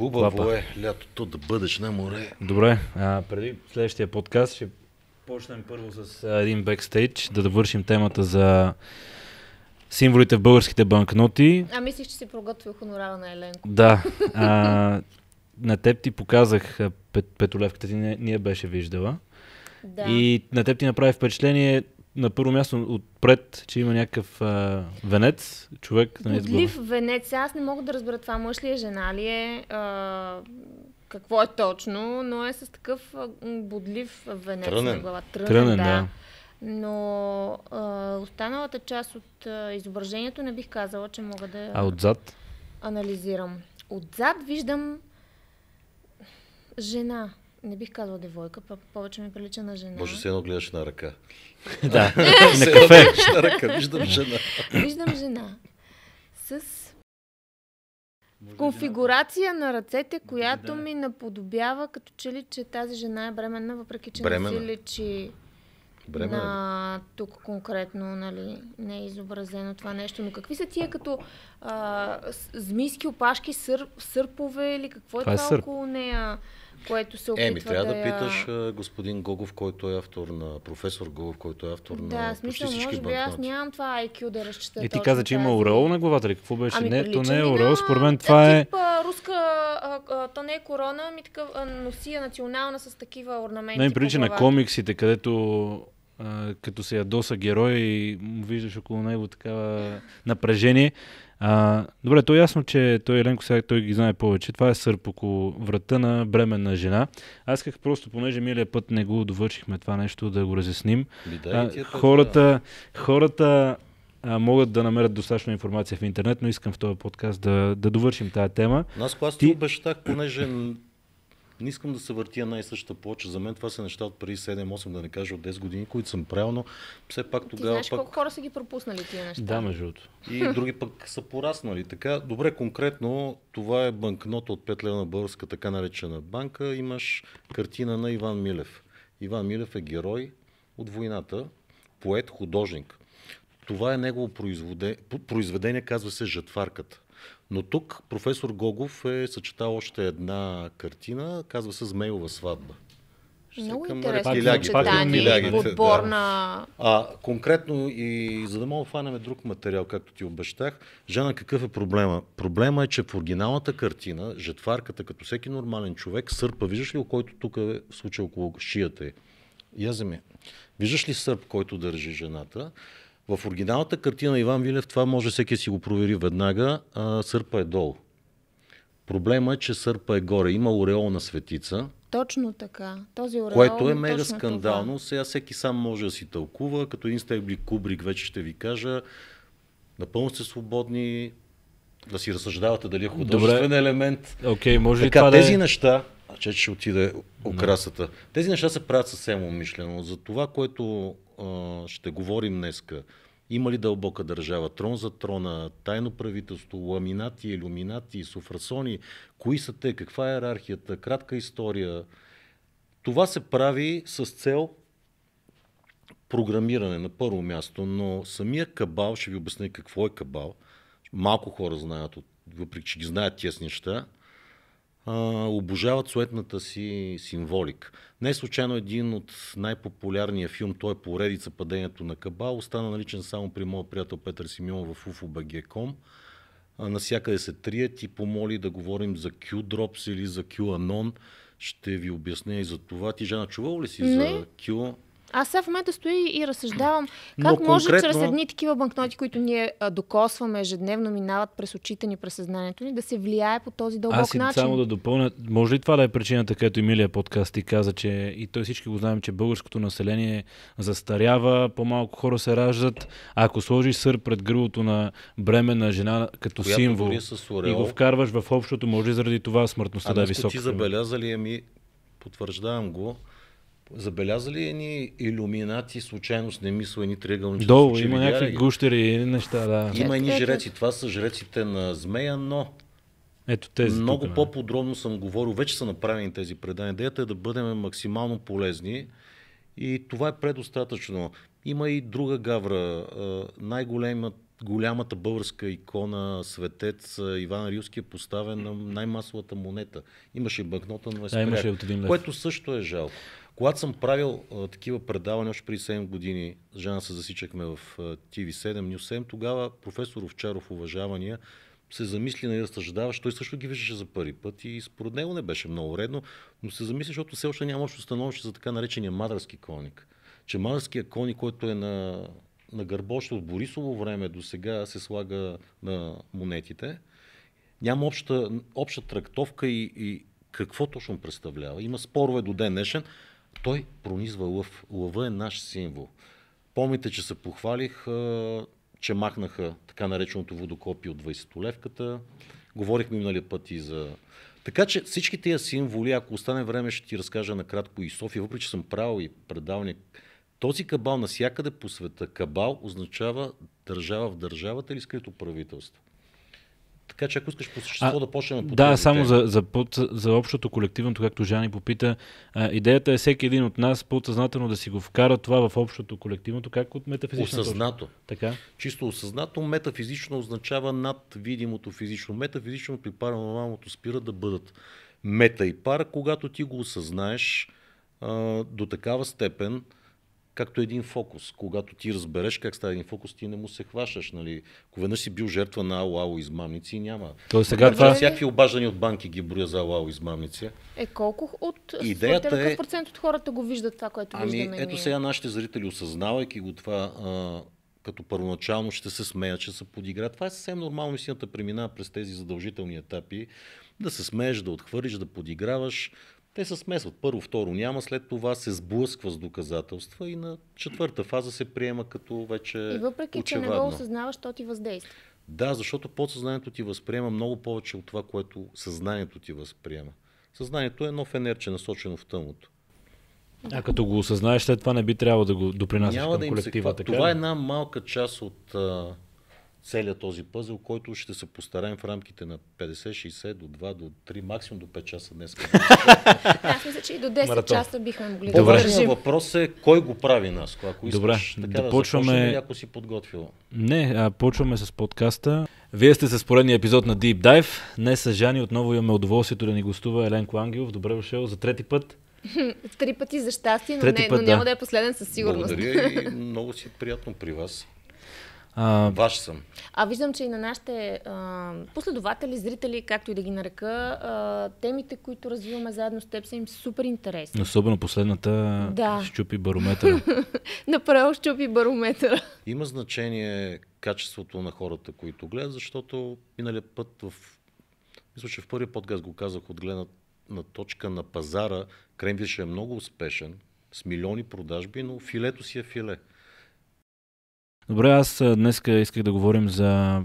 Хубаво Лапа. е лятото да бъдеш на море. Добре, а, преди следващия подкаст ще почнем първо с един бекстейдж, да довършим темата за символите в българските банкноти. А мислиш, че си проготвил хонорара на Еленко. Да. А, на теб ти показах пет, петолевката, ти не, не беше виждала. Да. И на теб ти направи впечатление на първо място отпред, че има някакъв а, венец, човек на нали, избора. Подлив венец. Аз не мога да разбера това мъж ли е, жена ли е, а, какво е точно, но е с такъв бодлив венец Трънен. на глава. Трънен, Трънен да. да. Но а, останалата част от а, изображението не бих казала, че мога да а отзад? анализирам. Отзад виждам жена. Не бих казала девойка, па повече ми прилича на жена. Може се едно гледаш на ръка. да, на кафе. на ръка, виждам жена. виждам жена. С конфигурация на ръцете, която да. ми наподобява, като че ли, че тази жена е бременна, въпреки че не си лечи е. на тук конкретно, нали, не е изобразено това нещо. Но какви са тия като а, змийски опашки, сър, сърпове или какво е това е това сърп. около нея? което се опитва Еми, трябва да, да питаш господин Гогов, който е автор на професор Гогов, който е автор да, на смисъл, почти всички може би аз нямам това IQ да разчета. И ти каза, че има орел на главата ли? Какво беше? Ами, не, то не е орел, според мен това е. тип, е... руска, а, а, то не е корона, ами така носия национална с такива орнаменти. Не, прилича на комиксите, където а, като се ядоса герой и виждаш около него такава напрежение. А, добре, то е ясно, че той Еленко сега той ги знае повече. Това е сърп около врата на бременна жена. Аз исках просто, понеже милия път не го довършихме това нещо, да го разясним. А, хората, хората а, могат да намерят достатъчно информация в интернет, но искам в този подкаст да, да довършим тази тема. Но аз когато ти обещах, понеже не искам да се въртия най същата плоча. За мен това са неща от преди 7-8, да не кажа от 10 години, които съм правил, но все пак тогава. Ти знаеш пак... колко хора са ги пропуснали тия неща. Да, между другото. И други пък са пораснали. Така, добре, конкретно, това е банкнота от 5 лева на българска, така наречена банка. Имаш картина на Иван Милев. Иван Милев е герой от войната, поет, художник. Това е негово произведение, произведение казва се Жатварката. Но тук професор Гогов е съчетал още една картина, казва се Змейова сватба. Ще Много интересно съчетание, подбор на... Да. А, конкретно и за да мога да фанеме друг материал, както ти обещах, Жана, какъв е проблема? Проблема е, че в оригиналната картина, жетварката, като всеки нормален човек, сърпа, виждаш ли, който тук е в случай около шията е? Я вземи. Виждаш ли сърп, който държи жената? В оригиналната картина Иван Вилев, това може всеки си го провери веднага, а, сърпа е долу. Проблема е, че сърпа е горе. Има ореол на светица. Точно така. Този ореол, което е, е мега скандално. Това. Сега всеки сам може да си тълкува. Като един Стейбли Кубрик вече ще ви кажа. Напълно сте свободни да си разсъждавате дали е художествен Добре. елемент. Okay, може така, това тези да е... неща а че ще отиде украсата. Да. Тези неща се правят съвсем умишлено. За това, което а, ще говорим днеска, има ли дълбока държава, трон за трона, тайно правителство, ламинати, иллюминати, суфрасони, кои са те, каква е иерархията, кратка история. Това се прави с цел програмиране на първо място, но самия кабал, ще ви обясня какво е кабал, малко хора знаят, въпреки че ги знаят тези неща, а, обожават суетната си символика. Не е случайно един от най-популярния филм, той е поредица Падението на Кабал, остана наличен само при моят приятел Петър Симеон в ufobg.com. Е насякъде се трият и помоли да говорим за Q-Drops или за Q-Anon. Ще ви обясня и за това. Ти, Жана, чувал ли си не. за Q? Аз сега в момента стои и разсъждавам как Но може конкретно... чрез едни такива банкноти, които ние докосваме ежедневно, минават през очите ни, през съзнанието ни, да се влияе по този дълбок Аз начин. Аз само да допълня, може ли това да е причината, където Емилия подкаст ти каза, че и той всички го знаем, че българското население застарява, по-малко хора се раждат. А ако сложиш сър пред гърлото на на жена като Която символ и го вкарваш в общото, може ли заради това смъртността да е висока? Ти забелязали, ами потвърждавам го, Забелязали едни иллюминати, случайно с немислени триъгълнички? Долу има някакви гущери и неща, да. Има едни жреци, това са жреците на змея, но ето тези. Много тук, по-подробно съм говорил, вече са направени тези предания. Идеята е да бъдем максимално полезни и това е предостатъчно. Има и друга гавра. най голямата българска икона, светец Иван Рилски е поставен на най-масовата монета. Имаше банкнота на Веспряк, да, което също е жалко. Когато съм правил а, такива предавания още преди 7 години, Жана се засичахме в а, TV7, News 7, тогава професор Овчаров, уважавания, се замисли на нали, разсъждаващ, той също ги виждаше за първи път и според него не беше много редно, но се замисли, защото все още няма общо становище за така наречения Мадърски коник. Че Мадърския коник, който е на, на гърбоще от Борисово време до сега се слага на монетите, няма обща, обща трактовка и, и какво точно представлява. Има спорове до ден днешен. Той пронизва лъв. Лъва е наш символ. Помните, че се похвалих, че махнаха така нареченото водокопие от 20-левката. Говорихме миналия път и за... Така че всички тези символи, ако остане време, ще ти разкажа накратко и София, въпреки че съм правил и предавник. Този кабал насякъде по света, кабал означава държава в държавата или скрито правителство. Така че ако искаш по същество а, да почнем по Да, само за, за, под, за общото колективното, както Жани попита, а, идеята е всеки един от нас подсъзнателно да си го вкара това в общото колективното, как от метафизично Осъзнато. Така? Чисто осъзнато, метафизично означава над видимото физично. Метафизичното и паранормалното спира да бъдат мета и пара, когато ти го осъзнаеш а, до такава степен, както един фокус. Когато ти разбереш как става един фокус, ти не му се хващаш. Нали? Ако веднъж си бил жертва на ало, измамници, няма. То нали? сега това... Всякакви обаждания от банки ги броя за ало измамници. Е, колко от... Идеята е... процент от хората го виждат това, което ами, виждаме Ето сега нашите зрители, осъзнавайки го това, а, като първоначално ще се смеят, че се подигра. Това е съвсем нормално, истината преминава през тези задължителни етапи. Да се смееш, да отхвърлиш, да подиграваш. Те се смесват. Първо, второ няма, след това се сблъсква с доказателства и на четвърта фаза се приема като вече И въпреки, очевадно. че не го осъзнаваш, то ти въздейства. Да, защото подсъзнанието ти възприема много повече от това, което съзнанието ти възприема. Съзнанието е едно фенерче, насочено в тъмното. А като го осъзнаеш, след това не би трябвало да го допринасяш към да колектива. Се... Така, това е една малка част от а, целият този пъзъл, който ще се постараем в рамките на 50-60 до 2 до 3, максимум до 5 часа днес. Аз мисля, че и до 10 Маратон. часа бихме могли Добре. да вържим. Въпрос е кой го прави нас? Ако искаш, Добре, така да, да почваме... ако си подготвил. Не, а почваме с подкаста. Вие сте с поредния епизод на Deep Dive. Днес с Жани отново имаме удоволствието да ни гостува Еленко Ангелов. Добре дошъл за трети път. Три пъти за щастие, но, не, път, но няма да. да е последен със сигурност. Благодаря и много си приятно при вас. А... Ваш съм. А виждам, че и на нашите а, последователи, зрители, както и да ги нарека, а, темите, които развиваме заедно с теб, са им супер интересни. Особено последната да. щупи барометъра. Направо щупи барометъра. Има значение качеството на хората, които гледат, защото миналия път в... Мисля, че в първия подкаст го казах от гледна на точка на пазара. Кремвиш е много успешен, с милиони продажби, но филето си е филе. Добре, аз днес исках да говорим за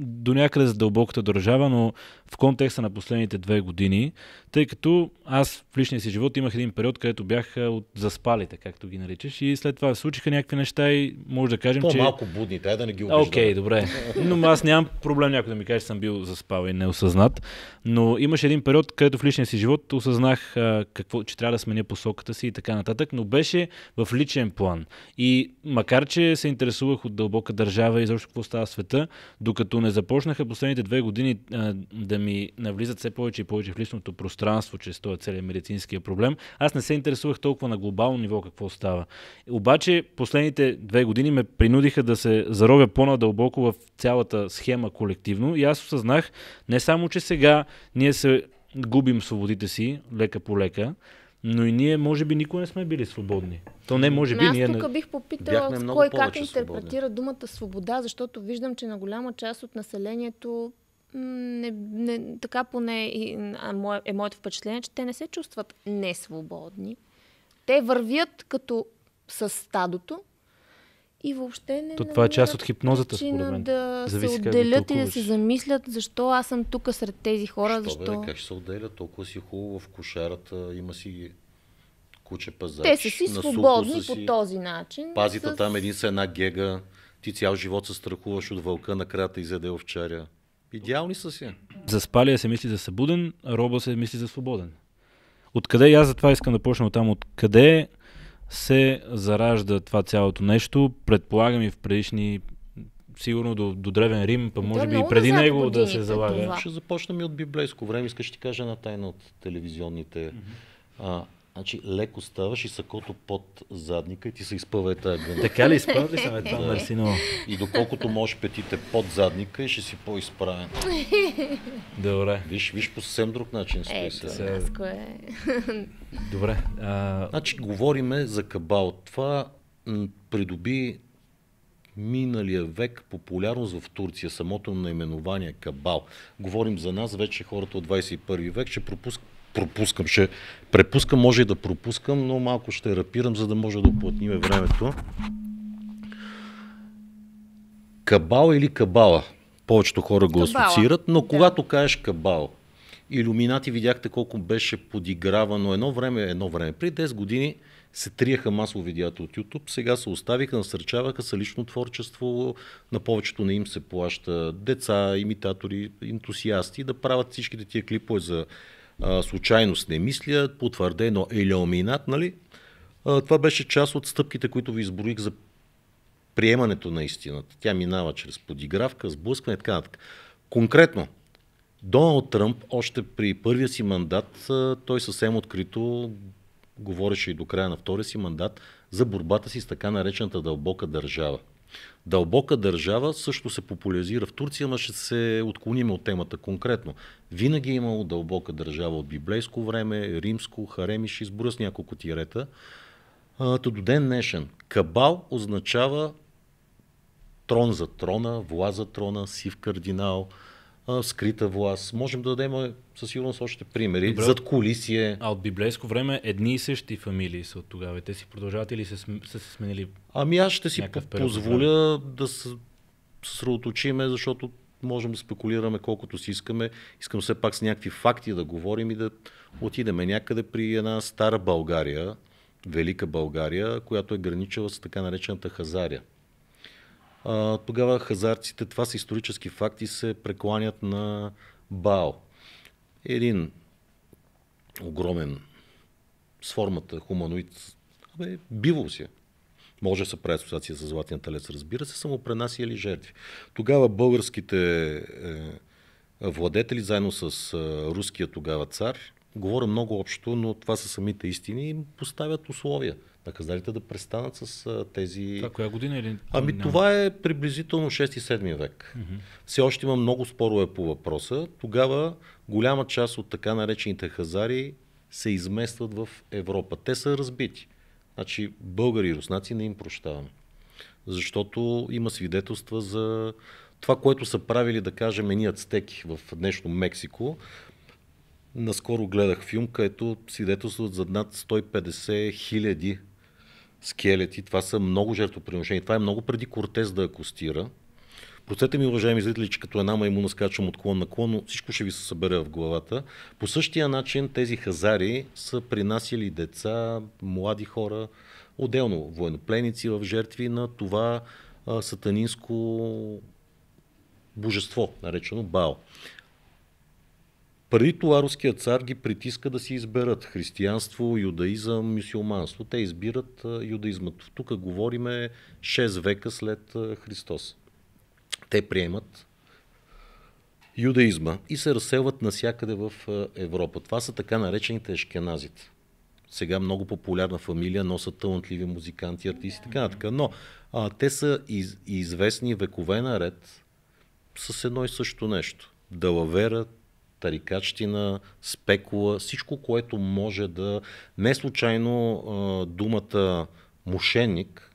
до някъде за дълбоката държава, но в контекста на последните две години, тъй като аз в личния си живот имах един период, където бях от заспалите, както ги наричаш, и след това случиха някакви неща и може да кажем, По-малко че... По-малко будни, трябва да не ги убеждам. Окей, okay, добре. Но аз нямам проблем някой да ми каже, че съм бил заспал и неосъзнат, но имаше един период, където в личния си живот осъзнах какво, че трябва да сменя посоката си и така нататък, но беше в личен план. И макар, че се интересувах от дълбока държава и защо какво става в света, докато не не започнаха последните две години а, да ми навлизат все повече и повече в личното пространство, чрез този целият медицинския проблем, аз не се интересувах толкова на глобално ниво какво става. Обаче последните две години ме принудиха да се заровя по-надълбоко в цялата схема колективно и аз осъзнах не само, че сега ние се губим свободите си лека по лека, но и ние може би никога не сме били свободни. То не може би. Аз ние тук не... бих попитала кой как интерпретира свободни. думата свобода, защото виждам, че на голяма част от населението не, не, така поне е моето впечатление, че те не се чувстват несвободни. Те вървят като с стадото, и въобще не. То това е част от хипнозата, според мен. Да Зависи се отделят и да се замислят защо аз съм тук сред тези хора. Що, защо... Бе, как ще се отделят? Толкова си хубаво в кошарата, има си куче пазач. Те са си свободни са си... по този начин. Пазите с... там един са една гега. Ти цял живот се страхуваш от вълка, крата и заде овчаря. Идеални са си. За спалия се мисли за събуден, а роба се мисли за свободен. Откъде, и аз затова искам да почна от там, откъде се заражда това цялото нещо. Предполагам и в предишни сигурно до, до Древен Рим, па може да, би и преди него да е се залага. Това. Ще започнем и от библейско време. Искаш ти кажа една тайна от телевизионните. Mm-hmm. А, Значи леко ставаш и сакото под задника и ти се изпъва ета тази гъна. Така ли изпъва ли се това, Марсино? И доколкото можеш петите под задника и ще си по-изправен. Добре. Виж, виж по съвсем друг начин стои е, сега. Сега... е. Добре. А... Значи говориме за кабал. Това придоби миналия век популярност в Турция, самото наименование кабал. Говорим за нас, вече хората от 21 век ще пропускат пропускам. Ще препускам, може и да пропускам, но малко ще рапирам, за да може да оплътниме времето. Кабала или кабала? Повечето хора го кабала. асоциират, но когато да. кажеш кабал, иллюминати видяхте колко беше подигравано едно време, едно време. При 10 години се триеха масово видеята от YouTube, сега се оставиха, насърчаваха са лично творчество, на повечето не им се плаща деца, имитатори, ентусиасти да правят всичките тия клипове за а, случайност не мисля, потвърдено елеоминат, нали? А, това беше част от стъпките, които ви изброих за приемането на истината. Тя минава чрез подигравка, сблъскване и така нататък. Конкретно, Доналд Тръмп още при първия си мандат, той съвсем открито говореше и до края на втория си мандат за борбата си с така наречената дълбока държава. Дълбока държава също се популяризира в Турция, ама ще се отклоним от темата конкретно. Винаги е имало дълбока държава от библейско време, римско, хареми, ще избора с няколко тирета. Та до ден днешен. Кабал означава трон за трона, вла за трона, сив кардинал, а, скрита власт. Можем да дадем със сигурност още примери. Добре. Зад колисие. А от библейско време едни и същи фамилии са от тогава. Те си продължават или са, се сменили? Ами аз ще си позволя да се съсредоточиме, защото можем да спекулираме колкото си искаме. Искам все пак с някакви факти да говорим и да отидеме някъде при една стара България, Велика България, която е граничала с така наречената Хазария а, тогава хазарците, това са исторически факти, се прекланят на Бао. Един огромен с формата хуманоид, абе, бивол си. Е. Може да се прави асоциация с златния телец, разбира се, само пренасяли жертви. Тогава българските е, владетели, заедно с е, руския тогава цар, говоря много общо, но това са самите истини, им поставят условия наказалите да престанат с тези... Това коя година или... Ами няма... това е приблизително 6-7 век. Все още има много спорове по въпроса. Тогава голяма част от така наречените хазари се изместват в Европа. Те са разбити. Значи българи и руснаци не им прощаваме. Защото има свидетелства за това, което са правили, да кажем, ние ацтеки в днешно Мексико. Наскоро гледах филм, където свидетелстват за над 150 хиляди скелети, това са много жертвоприношения. Това е много преди Кортес да акустира. Простете ми, уважаеми зрители, че като една маймуна скачам от клон на клон, но всичко ще ви се събере в главата. По същия начин тези хазари са принасили деца, млади хора, отделно военнопленици в жертви на това а, сатанинско божество, наречено Бао. Преди това руският цар ги притиска да си изберат християнство, юдаизъм, мюсюлманство. Те избират юдаизма. Тук говориме 6 века след Христос. Те приемат юдаизма и се разселват навсякъде в Европа. Това са така наречените ешкеназите. Сега много популярна фамилия, носят талантливи музиканти, артисти и така нататък. Но а, те са из, известни векове наред с едно и също нещо. Далавера, тарикачтина, спекула, всичко, което може да... Не случайно думата мошенник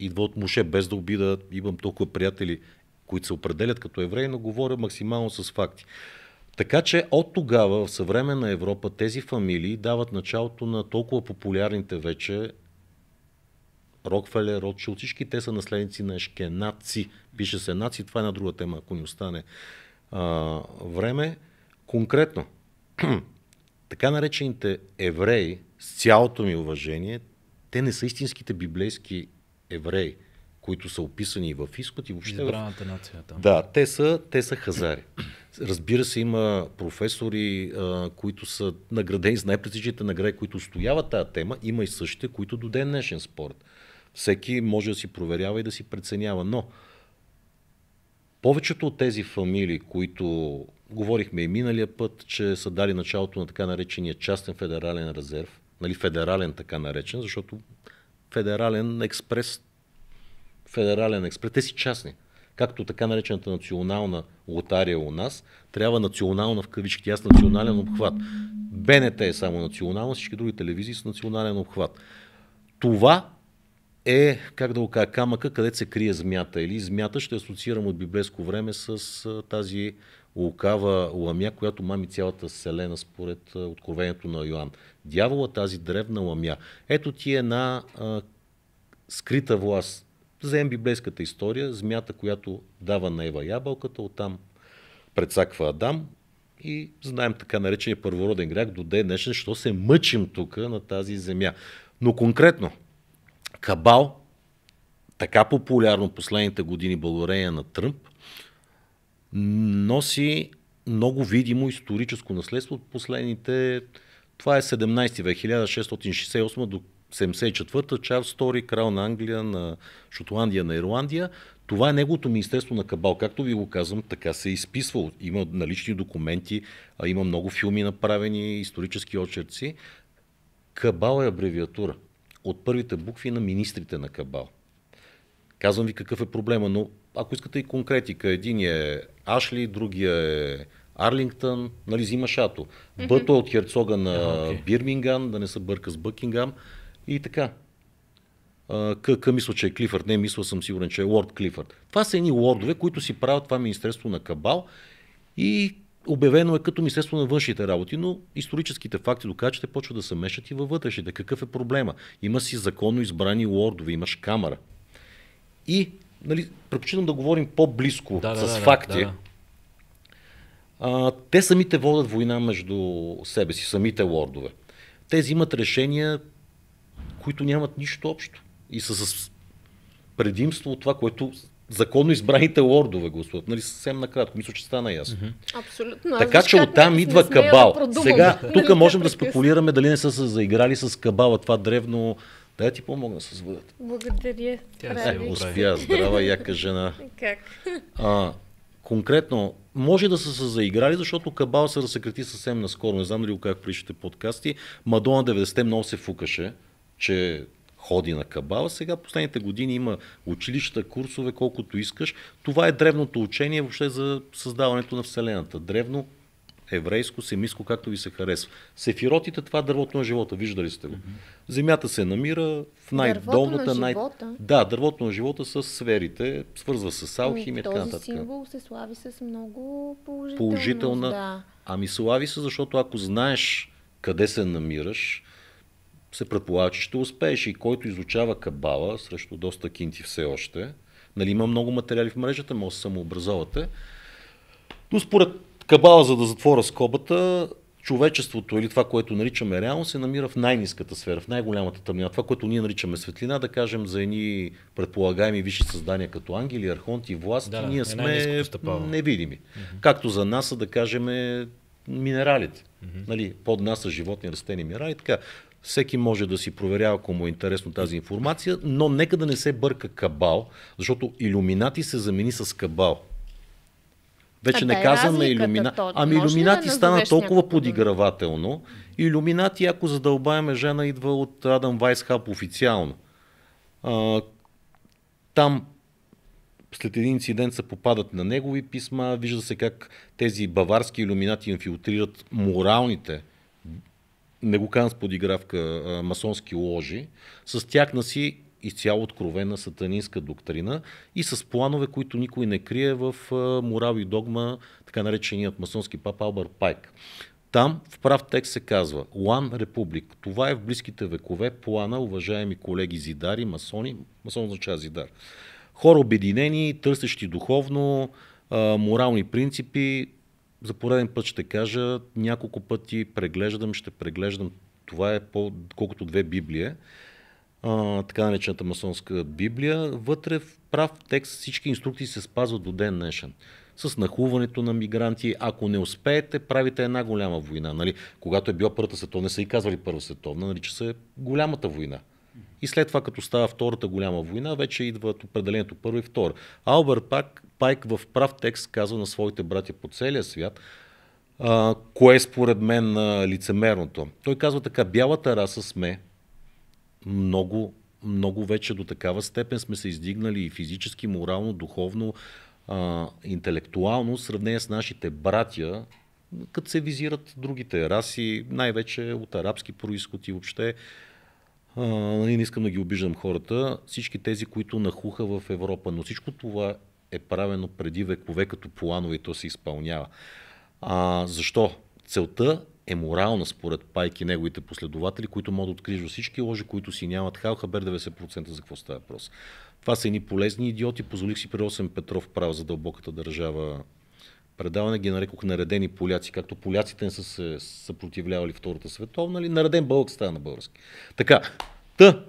идва от муше, без да обида, имам толкова приятели, които се определят като евреи, но говоря максимално с факти. Така че от тогава в съвременна Европа тези фамилии дават началото на толкова популярните вече Рокфелер, Ротшил, всички те са наследници на ешкенаци. Пише се наци, това е една друга тема, ако ни остане а, време. Конкретно, така наречените евреи, с цялото ми уважение, те не са истинските библейски евреи, които са описани и в изход и въобще. Избраната в... нация. Там. Да, те са, те са хазари. Разбира се, има професори, а, които са наградени с най-престижните награди, които стояват тази тема. Има и същите, които до ден днешен спорт. Всеки може да си проверява и да си преценява. Но повечето от тези фамилии, които Говорихме и миналия път, че са дали началото на така наречения частен федерален резерв, нали федерален така наречен, защото федерален експрес, федерален експрес, те си частни. Както така наречената национална лотария у нас, трябва национална в кавички, аз национален обхват. БНТ е само национална, всички други телевизии с национален обхват. Това е, как да го кажа, камъка, където се крие змията. Или змията ще асоциирам от библейско време с тази лукава ламя, която мами цялата вселена според откровението на Йоанн. Дявола тази древна ламя. Ето ти е една а, скрита власт. Взем библейската история, змията, която дава на Ева ябълката, оттам предсаква Адам и знаем така наречения първороден грях до ден днешен, що се мъчим тук на тази земя. Но конкретно, Кабал, така популярно последните години благодарение на Тръмп, носи много видимо историческо наследство от последните... Това е 17 век, 1668 до 74-та, Чарлз Стори, крал на Англия, на Шотландия, на Ирландия. Това е неговото Министерство на Кабал. Както ви го казвам, така се е изписвало. Има налични документи, има много филми направени, исторически очерци. Кабал е абревиатура от първите букви на министрите на Кабал. Казвам ви какъв е проблема, но ако искате и конкретика, един е Ашли, другия е Арлингтън, нали, взима шато. Mm-hmm. Бъто е от херцога на yeah, okay. Бирмингам, да не се бърка с Бъкингам и така. Къка мисля, че е Клифърд, не мисля съм сигурен, че е Лорд Клифърд. Това са едни лордове, които си правят това Министерство на Кабал и обявено е като Министерство на външните работи, но историческите факти докажат, че те почват да се мешат и във вътрешните. Какъв е проблема? Има си законно избрани лордове, имаш камера. И нали, предпочитам да говорим по-близко да, с да, факти. Да, а, те самите водят война между себе си, самите лордове. Те взимат решения, които нямат нищо общо и са с предимство от това, което законно избраните лордове гласуват. Нали, съвсем накратко. Мисля, че стана ясно. Абсолютно. Така че оттам идва кабал. Да Сега, нали, тук можем да спекулираме дали не са се заиграли с кабала, това древно да, ти помогна с водата. Благодаря. Тя Ради. се успя, здрава, яка жена. Как? А, конкретно, може да са се заиграли, защото Кабал се разсъкрати съвсем наскоро. Не знам дали го казах в подкасти. Мадона 90 много се фукаше, че ходи на кабала. Сега последните години има училища, курсове, колкото искаш. Това е древното учение въобще за създаването на Вселената. Древно еврейско, семиско, както ви се харесва. Сефиротите, това е дървото на живота, виждали сте го. Земята се намира в най-долната... На най... Да, дървото на живота с сферите, свързва с алхимия и ами, така нататък. Този символ се слави с много положителност. Положителна. Да. Ами слави се, защото ако знаеш къде се намираш, се предполага, че ще успееш. И който изучава кабала, срещу доста кинти все още, нали, има много материали в мрежата, може да самообразовате. Но според Кабала, за да затворя скобата, човечеството или това, което наричаме реално, се намира в най-низката сфера, в най-голямата тъмнина. Това, което ние наричаме светлина, да кажем за едни предполагаеми висши създания като ангели, архонти, власти, да, ние е сме невидими. Mm-hmm. Както за нас, да кажем, минералите. Mm-hmm. Нали, под нас са животни, растени, минерали. Така. Всеки може да си проверява, ако му е интересно тази информация, но нека да не се бърка кабал, защото иллюминати се замени с кабал вече така не казвам на Ами иллюминати да стана толкова подигравателно. Иллюминати, ако задълбаеме жена, идва от Адам Вайсхап официално. А, там след един инцидент се попадат на негови писма, вижда се как тези баварски иллюминати инфилтрират моралните, не го казвам с подигравка, масонски ложи, с тяхна си изцяло откровена сатанинска доктрина и с планове, които никой не крие в морал и догма, така нареченият масонски пап Албър Пайк. Там в прав текст се казва One Republic. Това е в близките векове плана, уважаеми колеги зидари, масони, масон означава зидар. Хора обединени, търсещи духовно, морални принципи. За пореден път ще кажа, няколко пъти преглеждам, ще преглеждам. Това е по-колкото две Библия а, така наречената масонска библия, вътре в прав текст всички инструкции се спазват до ден днешен. С нахуването на мигранти, ако не успеете, правите една голяма война. Нали? Когато е била Първата световна, са и казвали Първа световна, нарича се голямата война. И след това, като става Втората голяма война, вече идват определението Първа и Втора. Албер Пак, Пайк в прав текст казва на своите братя по целия свят, а, кое е според мен а, лицемерното. Той казва така, бялата раса сме, много, много вече до такава степен сме се издигнали и физически, морално, духовно, а, интелектуално, в сравнение с нашите братя, като се визират другите раси, най-вече от арабски происход и въобще. А, нали, не искам да ги обиждам хората, всички тези, които нахуха в Европа, но всичко това е правено преди векове като планове и то се изпълнява. А, защо? Целта е морална според пайки и неговите последователи, които могат да откриеш във всички ложи, които си нямат халхабер 90% за какво става въпрос. Това са едни полезни идиоти. Позволих си при 8 Петров права за дълбоката държава предаване ги нарекох наредени поляци, както поляците не са се съпротивлявали Втората световна, нали, нареден бълг става на български. Така, та,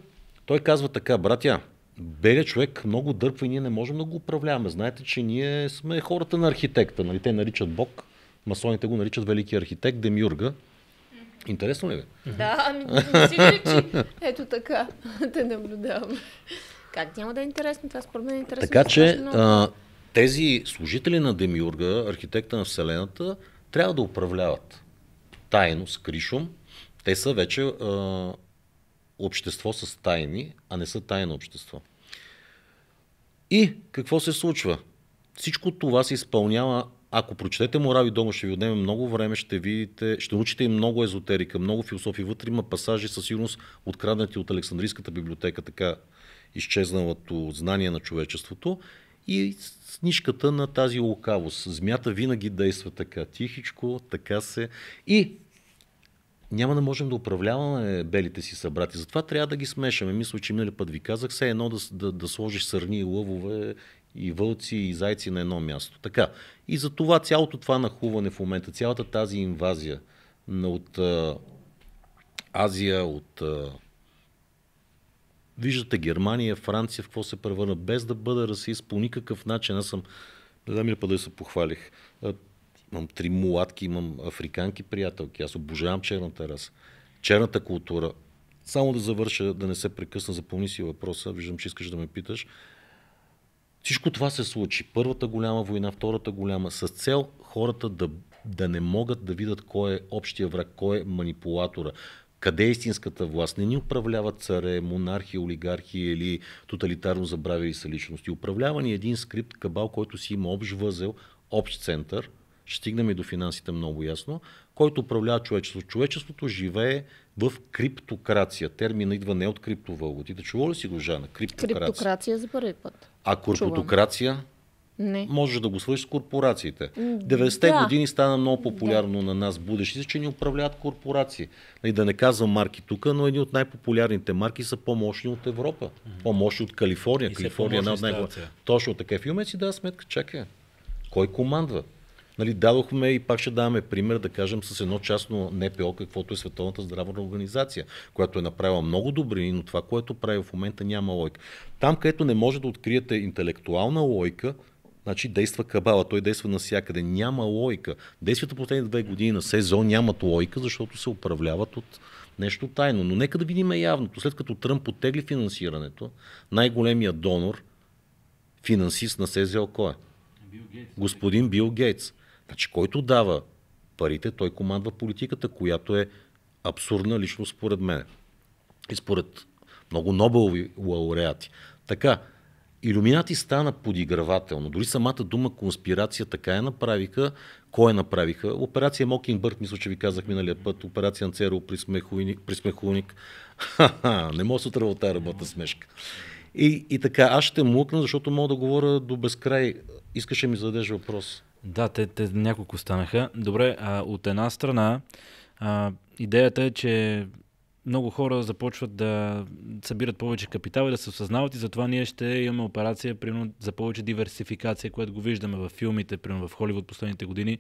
той казва така, братя, белия човек много дърпва и ние не можем да го управляваме. Знаете, че ние сме хората на архитекта, нали? те наричат Бог, масоните го наричат велики архитект Демюрга. Интересно ли ви? Да, ами си личи. Ето така, те наблюдавам. Как няма да е интересно? Това според мен е интересно. Така че а, тези служители на Демюрга, архитекта на Вселената, трябва да управляват тайно, с Кришум. Те са вече а, общество с тайни, а не са тайно общество. И какво се случва? Всичко това се изпълнява ако прочетете Морави дома, ще ви отнеме много време, ще видите, ще научите и много езотерика, много философии. Вътре има пасажи със сигурност откраднати от Александрийската библиотека, така изчезналото знание на човечеството. И снишката на тази лукавост. Змята винаги действа така тихичко, така се. И няма да можем да управляваме белите си събрати. Затова трябва да ги смешаме. Мисля, че минали път ви казах, все едно да, да, да сложиш сърни и лъвове и вълци, и зайци на едно място. Така. И за това цялото това нахуване в момента, цялата тази инвазия от а, Азия, от а, виждате Германия, Франция, в какво се превърна, без да бъда расист по никакъв начин. Аз съм, не знам ли път да се похвалих, а, имам три мулатки, имам африканки приятелки, аз обожавам черната раса, черната култура. Само да завърша, да не се прекъсна, запомни си въпроса, виждам, че искаш да ме питаш. Всичко това се случи. Първата голяма война, втората голяма, с цел хората да, да не могат да видят кой е общия враг, кой е манипулатора, къде е истинската власт. Не ни управляват царе, монархи, олигархи или тоталитарно забравили са личности. Управлява ни един скрипт, кабал, който си има общ възел, общ център – ще стигнем и до финансите много ясно, който управлява човечеството. Човечеството живее в криптокрация. Термина идва не от криптовалутите. Чува ли си го, Жана? Криптокрация. Криптокрация за първи път. А корпотокрация? Не. Може да го свърши с корпорациите. 90-те да. години стана много популярно да. на нас будещите, че ни управляват корпорации. И да не казвам марки тук, но едни от най-популярните марки са по-мощни от Европа, mm-hmm. по-мощни от Калифорния. И Калифорния е една от най Точно така. Е Филмец си да сметка, чакай, кой командва? Нали, дадохме и пак ще даваме пример, да кажем, с едно частно НПО, каквото е Световната здравна организация, която е направила много добри, но това, което прави в момента няма лойка. Там, където не може да откриете интелектуална лойка, Значи действа кабала, той действа навсякъде. Няма лойка. Действията по последните две години на СЕЗО нямат лойка, защото се управляват от нещо тайно. Но нека да видим явното. След като Тръмп потегли финансирането, най-големия донор, финансист на СЗО кой е? Господин Бил Гейтс. Значи, който дава парите, той командва политиката, която е абсурдна лично според мен. И според много Нобелови лауреати. Така, Илюминати стана подигравателно. Дори самата дума конспирация така я направиха. Кой я направиха? Операция Мокинбърт, мисля, че ви казах миналия път. Операция Анцеро при, смехуник, при смехуник. не мога се отръва от тази работа смешка. И, и така, аз ще мукна, защото мога да говоря до безкрай. Искаше ми зададеш въпрос. Да, те, те няколко станаха. Добре, а от една страна, а, идеята е, че много хора започват да събират повече капитал и да се осъзнават и затова ние ще имаме операция примерно, за повече диверсификация, което го виждаме в филмите, примерно в Холивуд последните години.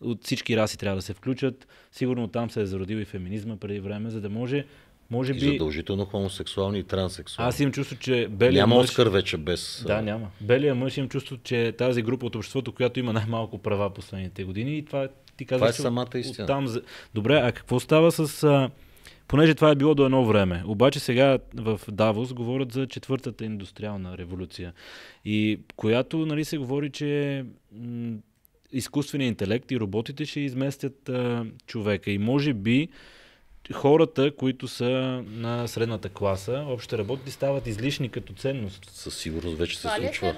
От всички раси трябва да се включат. Сигурно там се е зародил и феминизма преди време, за да може може би... И задължително хомосексуални и транссексуални. Аз имам чувство, че белия няма мъж... Оскар вече без... Да, няма. Белия мъж имам чувство, че тази група от обществото, която има най-малко права последните години и това ти казваш... Това е самата истина. Оттам... Добре, а какво става с... А... Понеже това е било до едно време. Обаче сега в Давос говорят за четвъртата индустриална революция. И която нали, се говори, че изкуственият интелект и роботите ще изместят а, човека. И може би хората, които са на средната класа, общите работи стават излишни като ценност. Със сигурност вече се е случва. Е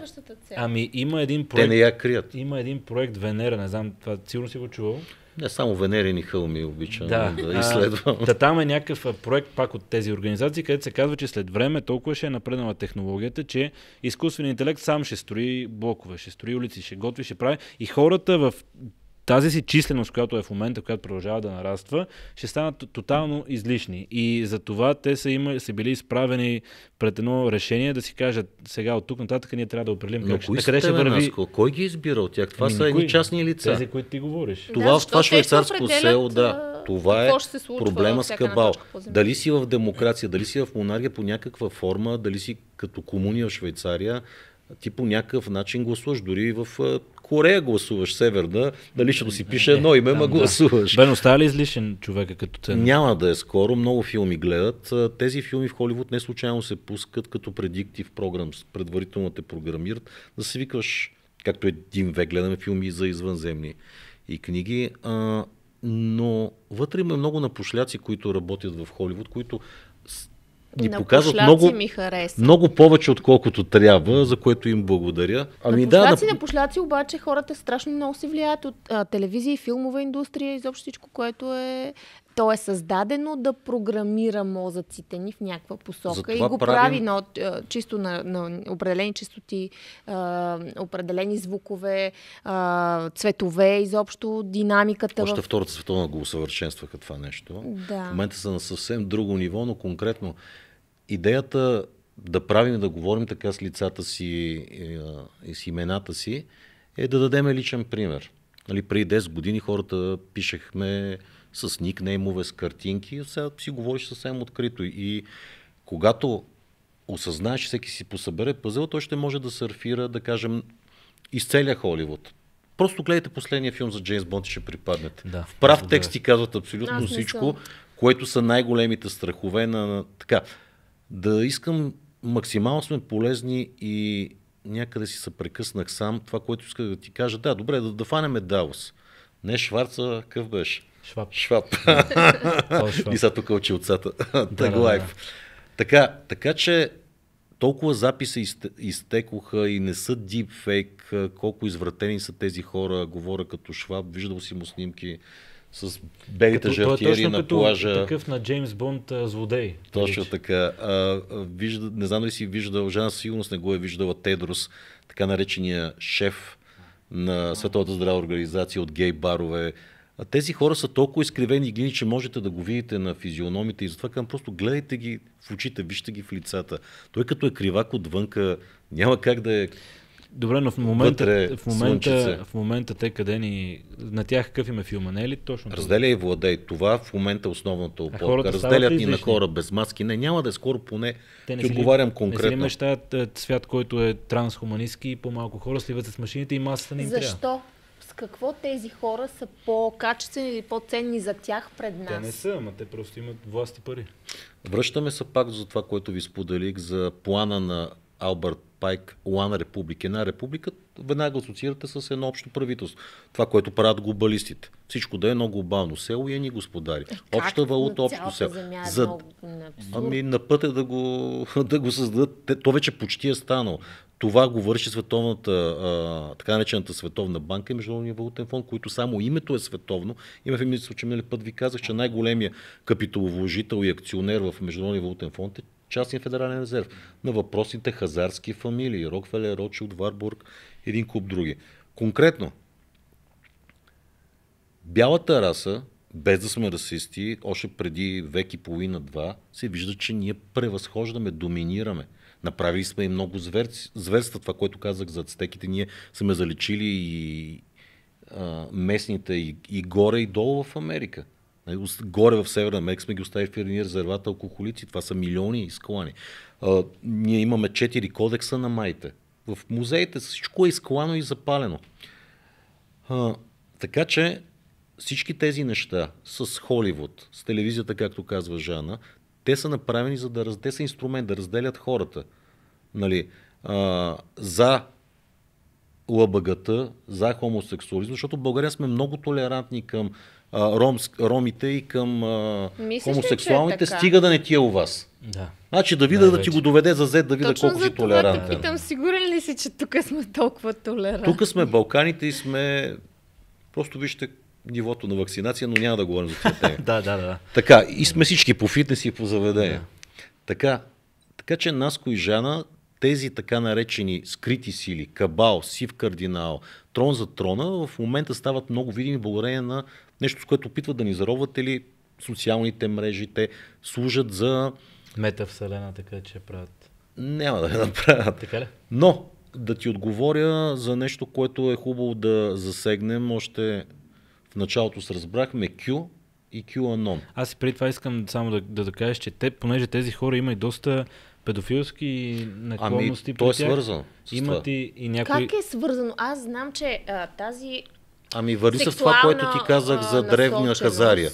ами има един проект. Те не я крият. Има един проект Венера, не знам, това сигурно си го чувал. Не само Венерини хълми обичам да, да изследвам. А, да, там е някакъв проект пак от тези организации, където се казва, че след време толкова ще е напреднала технологията, че изкуственият интелект сам ще строи блокове, ще строи улици, ще готви, ще прави. И хората в тази си численост, която е в момента, която продължава да нараства, ще станат тотално излишни. И за това те са, има, са били изправени пред едно решение да си кажат сега от тук нататък ние трябва да определим как ще, къде ще върви. Наско? Кой ги е избира от тях? Това ми, са никой. едни частни лица. Тези, които ти говориш. Това, Да, това швейцарско село, да. Това е проблема с Кабал. Дали си в демокрация, дали си в монархия по някаква форма, дали си като комуния в Швейцария, ти по някакъв начин гласуваш, дори и в Корея гласуваш, Северна, ще да си пише едно име, ма гласуваш. Да. но става ли излишен човека като те? Няма да е скоро, много филми гледат. Тези филми в Холивуд не случайно се пускат като предиктив програм, предварително те програмират, да се викаш, както един век гледаме филми за извънземни и книги, но вътре има много напошляци, които работят в Холивуд, които ни показват много, много повече, отколкото трябва, за което им благодаря. Ами на пошляци, да, на... на пошляци обаче хората страшно много се влияят от а, телевизия и филмова индустрия, изобщо всичко, което е то е създадено да програмира мозъците ни в някаква посока и го правим... прави на, е, чисто на, на определени частоти, е, определени звукове, е, цветове, изобщо динамиката. Още в... Втората световна го усъвършенстваха това нещо. Да. В момента са на съвсем друго ниво, но конкретно идеята да правим, да говорим така с лицата си и с имената си, е да дадем личен пример. Нали, преди 10 години хората пишехме с никнеймове, с картинки, сега си говориш съвсем открито. И когато осъзнаеш, всеки си посъбере пъзел, той ще може да сърфира, да кажем, из целия Холивуд. Просто гледайте последния филм за Джеймс Бонд и ще припаднете. Да, в прав да. текст ти казват абсолютно всичко, което са най-големите страхове на... Така, да искам максимално сме полезни и някъде си се прекъснах сам. Това, което исках да ти кажа, да, добре, да, да фанеме Даус. Не Шварца, къв беше? Шваб. Шваб. Е и са тук е очи отцата. да, лайф. Така, така че толкова записи изтекоха и не са дипфейк, колко извратени са тези хора, говоря като шваб, виждал си му снимки с белите жартиери на плажа. като такъв на Джеймс Бонд злодей. Точно речи. така. А, вижда, не знам дали си виждал, жена сигурност не го е виждала Тедрос, така наречения шеф на Световата здрава организация от гей барове, а тези хора са толкова изкривени и глини, че можете да го видите на физиономите и затова към просто гледайте ги в очите, вижте ги в лицата. Той като е кривак отвънка, няма как да е Добре, но в момента, вътре, в, момента, в момента те къде ни... На тях какъв им е филма, не е ли точно? Разделяй и владей. Това в момента е основната опорка. Разделят ни на хора без маски. Не, няма да е скоро поне. Те не ще отговарям конкретно. Не мечтаят свят, който е трансхуманистски и по-малко хора сливат с машините и масата не им Защо? трябва. Защо? какво тези хора са по-качествени или по-ценни за тях пред нас? Те не са, ама те просто имат власт и пари. Връщаме се пак за това, което ви споделих за плана на Албърт Пайк One Republic, една република, веднага асоциирате с едно общо правителство. Това, което правят глобалистите. Всичко да е едно глобално село и едни господари. Е, как? Обща валута, общо село. Е За... Много... Ами на път е да го, да го създадат. То вече почти е станало. Това го върши световната, а, така наречената Световна банка и Международния валутен фонд, който само името е световно. Има в мисъл, че минали път ви казах, че най-големия капиталовложител и акционер в Международния валутен фонд е частния федерален резерв, на въпросните хазарски фамилии, Рокфелер, Рочилд, Варбург, един куп други. Конкретно, бялата раса, без да сме расисти, още преди век и половина-два, се вижда, че ние превъзхождаме, доминираме. Направили сме и много зверц... зверства, това, което казах за ацтеките. Ние сме заличили и а, местните и, и горе, и долу в Америка. Нали, горе в Северна Мек сме ги оставили в един резерват алкохолици. Това са милиони изклани. А, ние имаме четири кодекса на майте. В музеите всичко е изклано и запалено. А, така че всички тези неща с Холивуд, с телевизията, както казва Жана, те са направени за да те са инструмент, да разделят хората. Нали, а, за лъбъгата, за хомосексуализма, защото в България сме много толерантни към ромите и към а, Мислиш е хомосексуалните, ли, е стига да не ти е у вас. Да. Значи да видя да, ти го доведе за зет, да видя Точно колко си толерантен. Точно питам, сигурен ли си, че тук сме толкова толерантни? Тук сме Балканите и сме... Просто вижте нивото на вакцинация, но няма да говорим за това да, да, да. Така, и сме всички по фитнес и по заведения. Да. Така, така че Наско и Жана тези така наречени скрити сили, кабал, сив кардинал, трон за трона, в момента стават много видими благодарение на нещо, с което опитват да ни заробват или социалните мрежи, те служат за... Метавселена, така че правят. Няма да я направят. Така ли? Но, да ти отговоря за нещо, което е хубаво да засегнем. Още в началото се разбрахме Q и QAnon. Аз и преди това искам само да, да, да кажеш, че те, понеже тези хора има и доста педофилски наклонности. Ами, то е свързано. Имат и, и някои... Как е свързано? Аз знам, че а, тази. Ами, върви с това, което ти казах за древния Хазария.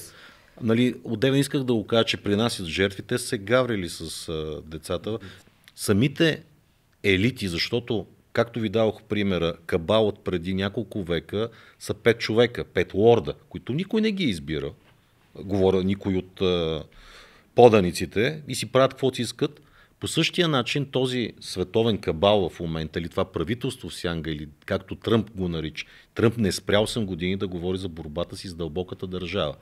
Нали, отдевен исках да го кажа, че при нас и жертвите се гаврили с а, децата. Самите елити, защото, както ви давах примера, кабалът преди няколко века са пет човека, пет лорда, които никой не ги избира. Говоря никой от а, поданиците и си правят каквото си искат. По същия начин този световен кабал в момента или това правителство в Сянга или както Тръмп го нарича, Тръмп не е спрял 8 години да говори за борбата си с дълбоката държава.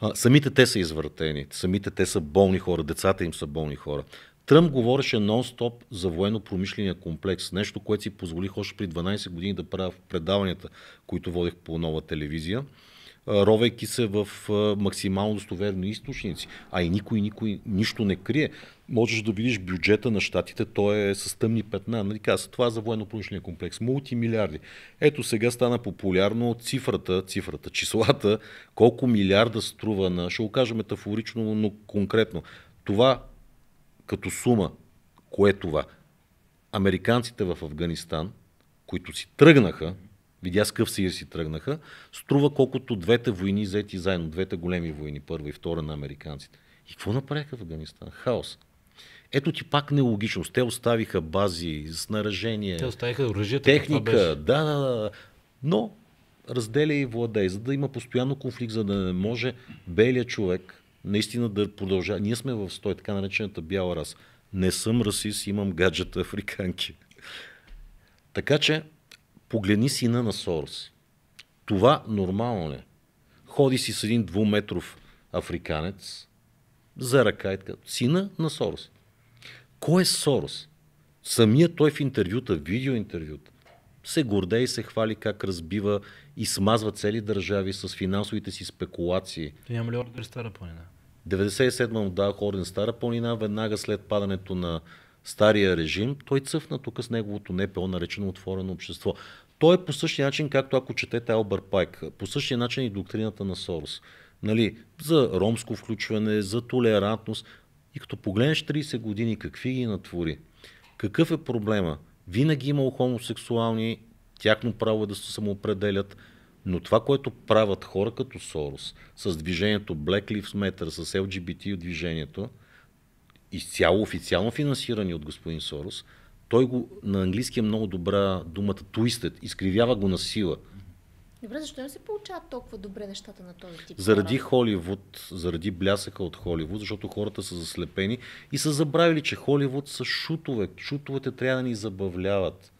А, самите те са извъртени, самите те са болни хора, децата им са болни хора. Тръмп говореше нон-стоп за военно-промишления комплекс, нещо, което си позволих още при 12 години да правя в предаванията, които водех по нова телевизия ровейки се в максимално достоверни източници. А и никой, никой нищо не крие. Можеш да видиш бюджета на щатите, той е с тъмни петна. Нали, каза, това за военно-промишления комплекс. Мултимилиарди. Ето сега стана популярно цифрата, цифрата, числата, колко милиарда струва на, ще го кажа метафорично, но конкретно. Това като сума, кое е това? Американците в Афганистан, които си тръгнаха, видя с къв сир си тръгнаха, струва колкото двете войни взети заедно, двете големи войни, първа и втора на американците. И какво направиха в Афганистан? Хаос. Ето ти пак нелогичност. Те оставиха бази, снаражение, Те оставиха оръжията, техника. Да, да, да. Но разделя и владей, за да има постоянно конфликт, за да не може белия човек наистина да продължава. Ние сме в стой, така наречената бяла раса. Не съм расист, имам гаджета африканки. Така че Погледни сина на Сорос. Това нормално ли? Е? Ходи си с един двуметров африканец за ръка и така. Сина на Сорос. Кой е Сорос? Самия той в интервюта, в видеоинтервюта, се гордее и се хвали как разбива и смазва цели държави с финансовите си спекулации. Той няма ли ордер Стара планина? 97 му дадох орден Стара планина, веднага след падането на стария режим, той цъфна тук с неговото НПО, наречено отворено общество. Той е по същия начин, както ако четете Албър Пайк, по същия начин и доктрината на Сорос. Нали, за ромско включване, за толерантност. И като погледнеш 30 години, какви ги натвори? Какъв е проблема? Винаги имало хомосексуални, тяхно право е да се самоопределят, но това, което правят хора като Сорос, с движението Black Lives Matter, с LGBT движението, изцяло официално финансирани от господин Сорос, той го на английски е много добра думата туистът, изкривява го на сила. Добре, защо не се получават толкова добре нещата на този тип? Заради хора? Холивуд, заради блясъка от Холивуд, защото хората са заслепени и са забравили, че Холивуд са шутове. Шутовете трябва да ни забавляват.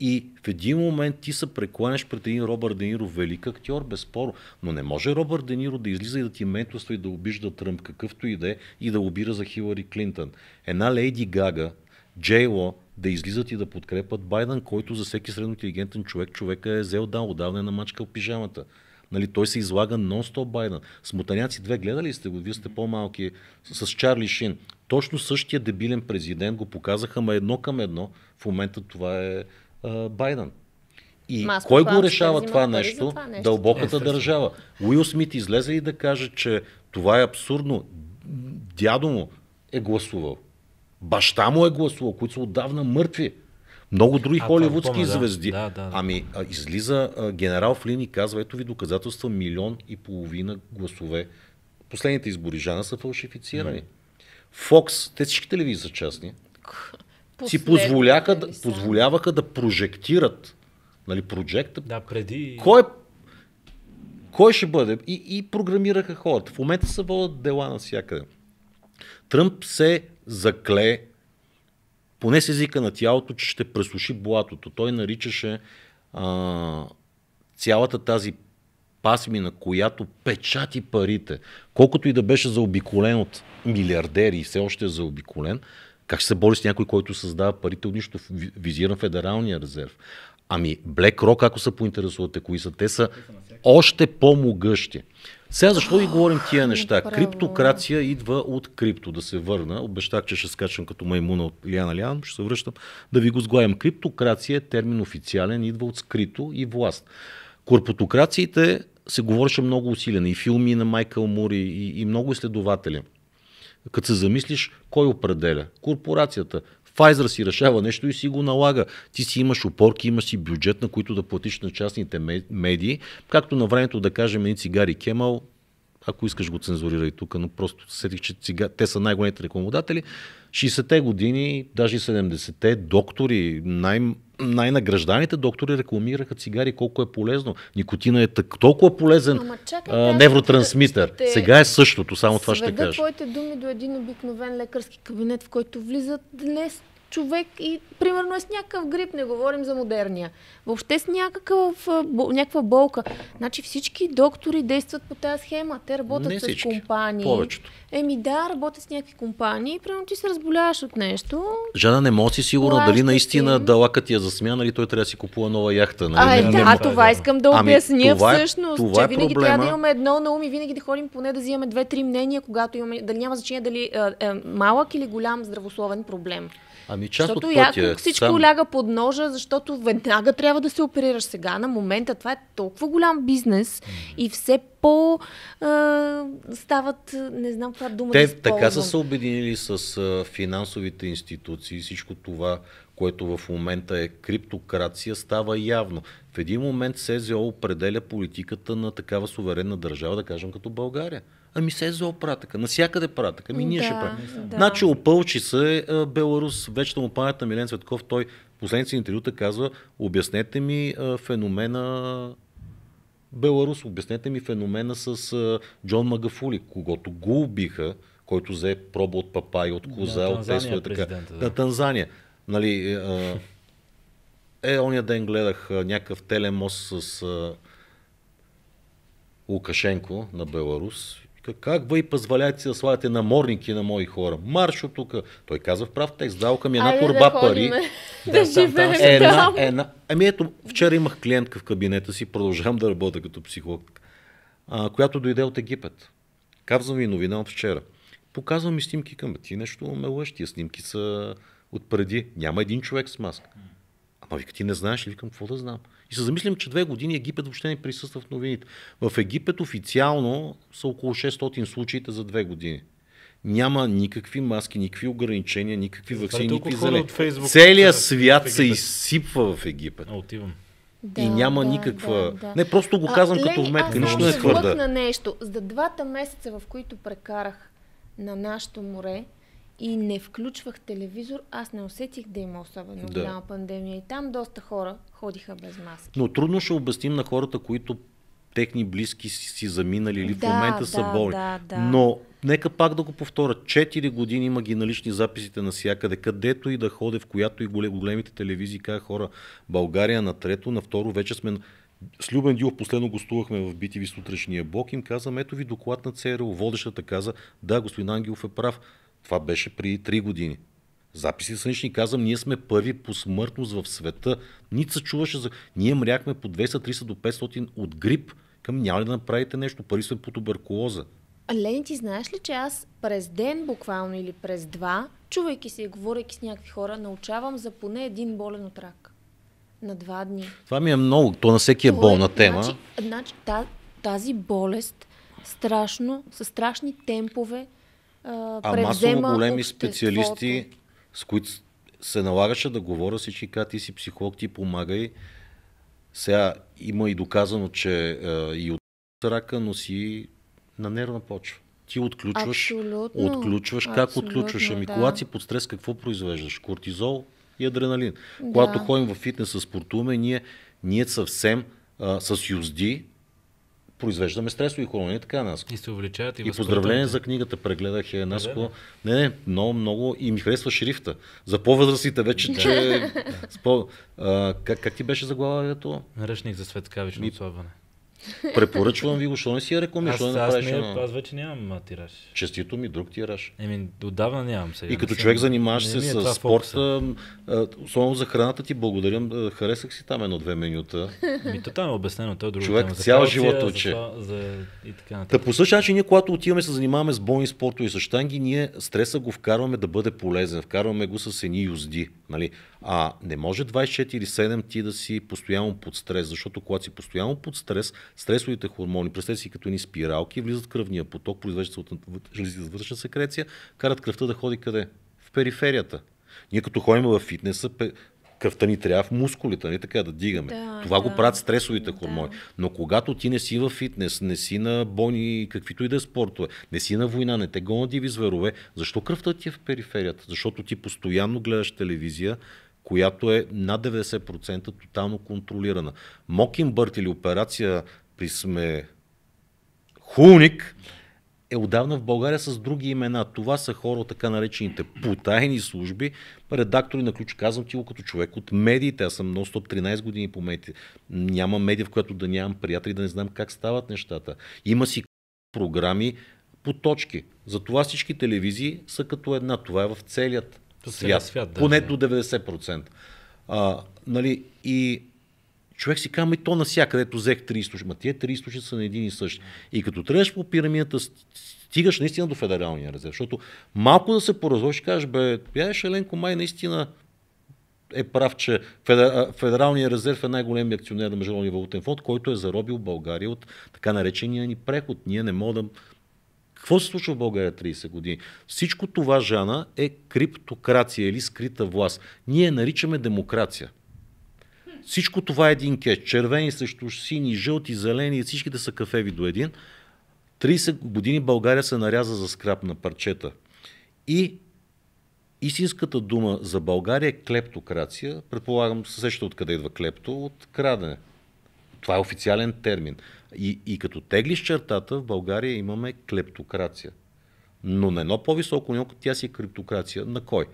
И в един момент ти се прекланяш пред един Робърт Дениро, велик актьор, безспорно. Но не може Робърт Дениро да излиза и да ти менторства и да обижда Тръмп, какъвто и да е, и да обира за Хилари Клинтън. Една Лейди Гага, Джейло, да излизат и да подкрепят Байден, който за всеки средно интелигентен човек, човека е взел да, отдавна е намачкал пижамата. Нали, той се излага нон-стоп Байден. Смутаняци две гледали сте го, вие сте по-малки, с, с Чарли Шин. Точно същия дебилен президент го показаха, ма едно към едно. В момента това е а, Байден. И Маско кой го решава това нещо? това нещо? Дълбоката е, държава. Уил Смит излезе и да каже, че това е абсурдно. Дядо му е гласувал. Баща му е гласувал, които са отдавна мъртви. Много други а, холивудски звезди. Да, да, да. Ами а, излиза а, генерал Флин и казва, ето ви доказателства, милион и половина гласове. Последните избори Жана са фалшифицирани. Фокс, те всички телевизии са частни. Последно, си позволяха, да, позволяваха да прожектират нали, проекта. Да, преди... Кой, е- кой ще бъде? И, и програмираха хората. В момента се водят дела на всякъде. Тръмп се закле, поне с езика на тялото, че ще пресуши блатото. Той наричаше а, цялата тази пасмина, която печати парите, колкото и да беше заобиколен от милиардери и все още е заобиколен, как ще се бори с някой, който създава парите от нищо? Визирам Федералния резерв. Ами, BlackRock, ако се поинтересувате, кои са, те са още по-могъщи. Сега защо ви говорим тия неща? Криптокрация идва от крипто. Да се върна. Обещах, че ще скачам като маймуна от Лиана Лиан. Ще се връщам да ви го сглавям. Криптокрация е термин официален, идва от скрито и власт. Корпотокрациите се говореше много усилено. И филми на Майкъл Мури, и, и много изследователи – като се замислиш, кой определя? Корпорацията. Pfizer си решава нещо и си го налага. Ти си имаш опорки, имаш си бюджет, на които да платиш на частните медии, както на времето да кажем и цигари Кемал, ако искаш го цензурирай тук, но просто сетих, че цига... те са най-големите рекламодатели. 60-те години, даже 70-те, доктори, най- най-награжданите доктори рекламираха цигари, колко е полезно. Никотина е так, толкова полезен Ама, чакай, а, невротрансмитър. Ще... Сега е същото, само това ще кажа. твоите думи до един обикновен лекарски кабинет, в който влизат днес човек и примерно е с някакъв грип, не говорим за модерния. Въобще с някакъв, някаква болка. Значи всички доктори действат по тази схема. Те работят не всички, с компании. Повечето. Еми да, работят с някакви компании. Примерно ти се разболяваш от нещо. Жена не може си сигурна дали наистина си. дълакът ти е смяна или той трябва да си купува нова яхта. Нали? А, не, да, не, а това искам да ами, обясня ами, всъщност, това е, това е че винаги проблема. трябва да имаме едно на ум и винаги да ходим поне да взимаме две-три мнения, когато имаме, дали няма значение дали е, е, малък или голям здравословен проблем. Ами част защото от пътя, яко всичко сам... ляга под ножа, защото веднага трябва да се оперираш сега. На момента това е толкова голям бизнес mm-hmm. и все по а, стават, не знам каква дума Те да така са се обединили с а, финансовите институции, всичко това което в момента е криптокрация, става явно. В един момент СЗО определя политиката на такава суверенна държава, да кажем като България. Ами СЗО пратъка, насякъде пратъка, ами ние да, ще правим. Да. Значи опълчи се е, Беларус, вечна му памет на Милен Цветков, той в последните интервюта казва, обяснете ми е, феномена Беларус, обяснете ми феномена с е, Джон Магафули, когато го убиха, който взе проба от папай, от коза, да, от и така, да. на Танзания. Нали, е, е, ония ден гледах някакъв телемос с е, Лукашенко на Беларус. Как ви позволяете да слагате наморники на мои хора? Марш от тук. Той каза в прав текст, дал към една курба турба да пари. Да, да живеем е там. Една, една. Ами ето, вчера имах клиентка в кабинета си, продължавам да работя като психолог, а, която дойде от Египет. Казвам ви новина от вчера. Показвам ми снимки към ти, нещо ме лъж, тия снимки са от преди. Няма един човек с маска. Ама вика, ти не знаеш ли? Викам, какво да знам? И се замислям, че две години Египет въобще не присъства в новините. В Египет официално са около 600 случаите за две години. Няма никакви маски, никакви ограничения, никакви вакцини, никакви зелени. Целият свят се изсипва в Египет. А, отивам. Да, и няма да, никаква. Да, да. Не, просто го казвам а, като вметка, нищо не е твърда. на нещо. За двата месеца, в които прекарах на нашето море, и не включвах телевизор, аз не усетих да има особено да. голяма пандемия. И там доста хора ходиха без маски. Но трудно ще обясним на хората, които техни близки си, си заминали или да, в момента да, са болни. Да, да. Но нека пак да го повторя. Четири години има ги налични записите всякъде, където и да ходе, в която и големите телевизии, кажа хора, България на трето, на второ вече сме... С Любен Дилов последно гостувахме в BTV сутрешния блок, им казвам, ето ви доклад на ЦРУ. Водещата каза, да, господин Ангелов е прав това беше при 3 години. Записи нищи, казвам, ние сме първи по смъртност в света. Нито се чуваше за... Ние мряхме по 200, 300 до 500 от грип. Към няма ли да направите нещо? Пари сме по туберкулоза. Лени, ти знаеш ли, че аз през ден буквално или през два, чувайки се и говорейки с някакви хора, научавам за поне един болен от рак. На два дни. Това ми е много. То на всеки е Това болна е, тема. Значи, значи тази болест страшно, със страшни темпове, а, масово големи специалисти, с които се налагаше да говоря всички, казват, ти си психолог, ти помагай. Сега има и доказано, че а, и от рака, но си на нервна почва. Ти отключваш, абсолютно, отключваш, как абсолютно, отключваш? Ами да. когато си под стрес, какво произвеждаш? Кортизол и адреналин. Да. Когато ходим в фитнес, спортуваме, ние, ние съвсем а, с юзди, произвеждаме стресови хормони така Наско. И се увеличават и И поздравление за книгата, прегледах я е, Наско. Не, не, много, много и ми харесва шрифта. За по възрастите вече, да. че... Спо... А, как, как ти беше заглавието? Наръчник за светкавично ми... отслабване. Препоръчвам ви го, що не си я рекламиш, що не направиш. Аз, едно... аз вече нямам тираж. Честито ми, друг тираж. Еми, отдавна нямам сега. И като човек занимаваш се е с спорта, особено за храната ти благодаря, харесах си там едно-две менюта. Ми, то там е обяснено, то е друго. Човек тема. цял живот уче. Та по същия начин, ние когато отиваме се занимаваме с бойни спорто и с штанги, ние стреса го вкарваме да бъде полезен. Вкарваме го с едни юзди. Нали? А не може 24-7 ти да си постоянно под стрес, защото когато си постоянно под стрес, стресовите хормони, представете си като едни спиралки, влизат в кръвния поток, произвеждат се от железите за вътрешна секреция, карат кръвта да ходи къде? В периферията. Ние като ходим в фитнеса, кръвта ни трябва в мускулите, нали така, да дигаме. Да, Това да. го правят стресовите хормони. Да. Но когато ти не си в фитнес, не си на бони, каквито и да е спортове, не си на война, не те гонят диви зверове, защо кръвта ти е в периферията? Защото ти постоянно гледаш телевизия, която е над 90% тотално контролирана. Мокинбърт или операция при сме хуник е отдавна в България с други имена. Това са хора от така наречените потайни служби, редактори на ключ. Казвам ти го като човек от медиите. Аз съм нон-стоп 13 години по медиите. Няма медия, в която да нямам приятели, да не знам как стават нещата. Има си програми по точки. Затова всички телевизии са като една. Това е в целият свят. свят да, поне да. до 90%. А, нали, и човек си казва, и ами то навсякъде, ето взех 30, ма тия източника са на един и същ. И като тръгнеш по пирамидата, стигаш наистина до федералния резерв, защото малко да се поразложиш, кажеш, бе, я е Шеленко май наистина е прав, че Федералният резерв е най-големият акционер на Международния валутен фонд, който е заробил България от така наречения ни преход. Ние не можем Какво се случва в България 30 години? Всичко това, Жана, е криптокрация или скрита власт. Ние наричаме демокрация. Всичко това е един кеш. Червени срещу сини, жълти, зелени, всичките са кафеви до един. 30 години България се наряза за скрап на парчета. И истинската дума за България е клептокрация. Предполагам, се сеща откъде идва клепто, от крадене. Това е официален термин. И, и като теглиш чертата, в България имаме клептокрация. Но на едно по-високо ниво, тя си е криптокрация. На кой?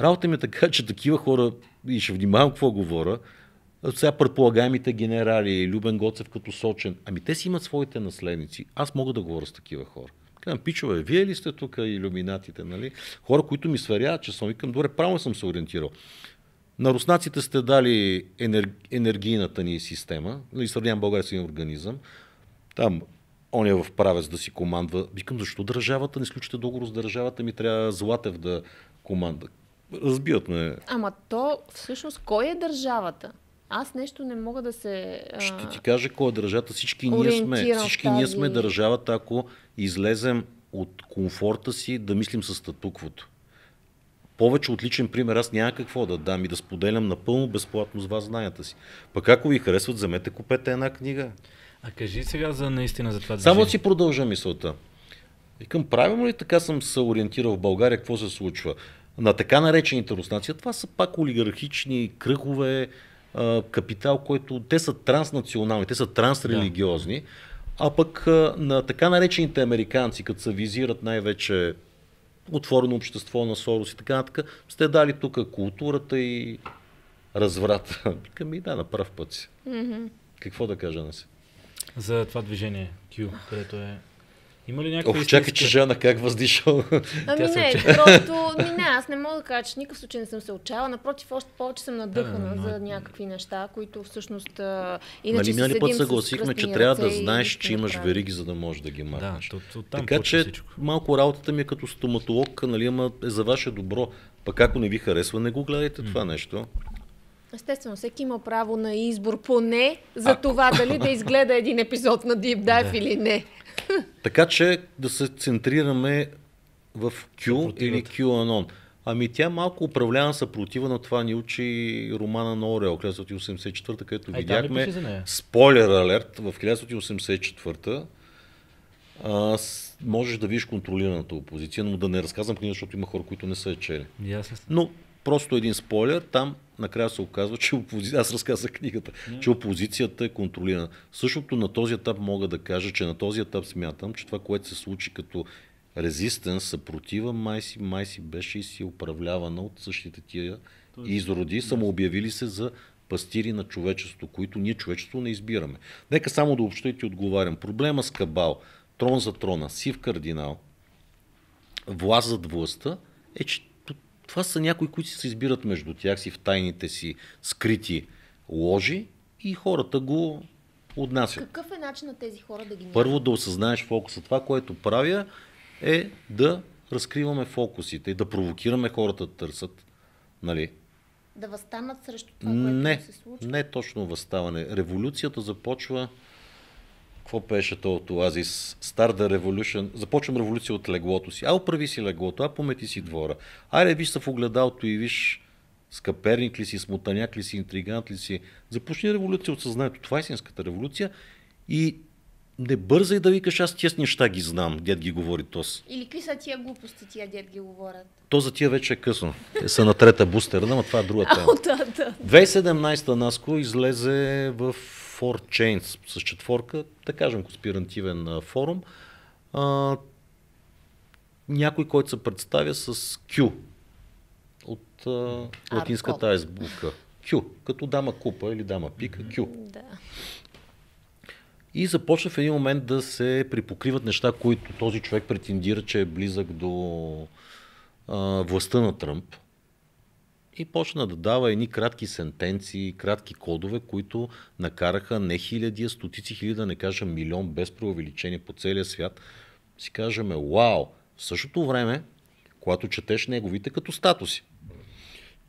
Работа ми е така, че такива хора, и ще внимавам какво говоря, сега предполагаемите генерали, Любен Гоцев като сочен, ами те си имат своите наследници. Аз мога да говоря с такива хора. Казвам, пичове, вие ли сте тук иллюминатите, нали? Хора, които ми сверяват, че съм викам, добре, правилно съм се ориентирал. На руснаците сте дали енер... енергийната ни система, нали, сравнявам България с един организъм. Там он е в правец да си командва. Викам, защо държавата не сключите договор с държавата? Ми трябва Златев да команда. Разбият ме. Ама то всъщност кой е държавата? Аз нещо не мога да се. А... Ще ти кажа кой е държавата. Всички ние сме. Всички тази... ние сме държавата, ако излезем от комфорта си да мислим с статуквото. Повече отличен пример аз няма какво да дам и да споделям напълно безплатно с вас знанията си. Пък ако ви харесват, замете купете една книга. А кажи сега за наистина за това Само да си продължа мисълта. Викам, правилно ли така съм се ориентирал в България, какво се случва? На така наречените руснаци, това са пак олигархични кръгове, капитал, който те са транснационални, те са трансрелигиозни, да. а пък на така наречените американци, като се визират най-вече отворено общество на Сорос и така нататък, сте дали тук културата и разврата. Викам и да, на прав път си. Mm-hmm. Какво да кажа на си? За това движение Q, където е има ли някаква истинска... чакай, че Жана как въздиша? Ами не, просто ми не, аз не мога да кажа, че никакъв случай не съм се отчаяла. Напротив, още повече съм надъхана а, за е- някакви неща, които всъщност нали иначе нали, нали път съгласихме, че трябва да знаеш, че имаш прави. вериги, за да можеш да ги махнеш. Да, то, то, така че всичко. малко работата ми е като стоматолог, нали, ама е за ваше добро. Пък ако не ви харесва, не го гледайте това нещо. Естествено, всеки има право на избор, поне за а... това дали да изгледа един епизод на Deep Dive да. или не. Така че да се центрираме в Q или QAnon. Ами тя малко управлявана съпротива на това ни учи романа на Орел, 1984, където Ай, видяхме да, спойлер алерт в 1984 а, можеш да видиш контролираната опозиция, но да не разказвам книга, защото има хора, които не са е чели. Но Просто един спойлер, там накрая се оказва, че опози... аз разказах книгата, yeah. че опозицията е контролирана. Същото на този етап мога да кажа, че на този етап смятам, че това, което се случи като резистенс, съпротива, май си, май си беше и си е управлявана от същите тия Тоест, изроди, самообявили се за пастири на човечеството, които ние човечеството не избираме. Нека само да общо и ти отговарям. Проблема с Кабал, трон за трона, сив кардинал, власт зад властта, е, че това са някои, които се избират между тях си в тайните си скрити ложи и хората го отнасят. Какъв е начин на тези хора да ги Първо да осъзнаеш фокуса. Това, което правя е да разкриваме фокусите и да провокираме хората да търсят. Нали? Да възстанат срещу това, което не, се случва? Не точно възставане. Революцията започва какво пеше то от Оазис? Start the Revolution. Започвам революция от леглото си. А, оправи си леглото, а, помети си двора. Айде, виж се в огледалото и виж скъперник ли си, смутаняк ли си, интригант ли си. Започни революция от съзнанието. Това е истинската революция. И не бързай да викаш, аз тези неща ги знам, дед ги говори тос. Или какви са тия глупости, тия дед ги говорят? То за тия вече е късно. Те са на трета бустерна, но това е друга тема. 2017-та Наско излезе в 4Chains с четворка, да кажем конспирантивен форум, а, някой, който се представя с Q от а, латинската азбука. Q, като дама купа или дама пика, Q. Да. И започва в един момент да се припокриват неща, които този човек претендира, че е близък до а, властта на Тръмп и почна да дава едни кратки сентенции, кратки кодове, които накараха не хиляди, а стотици хиляди, да не кажа милион, без преувеличение по целия свят. Си кажеме, вау! В същото време, когато четеш неговите като статуси.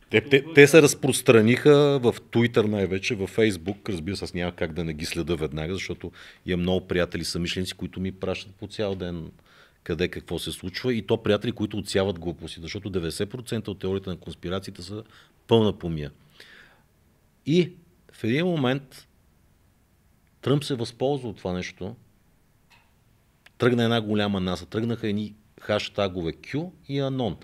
Те, те, те се разпространиха в Twitter най-вече, в Фейсбук. Разбира се, аз няма как да не ги следа веднага, защото имам много приятели съмишленици, които ми пращат по цял ден къде какво се случва и то приятели, които отсяват глупости, защото 90% от теорията на конспирациите са пълна помия. И в един момент Тръмп се възползва от това нещо, тръгна една голяма наса, тръгнаха едни хаштагове Q и Anon.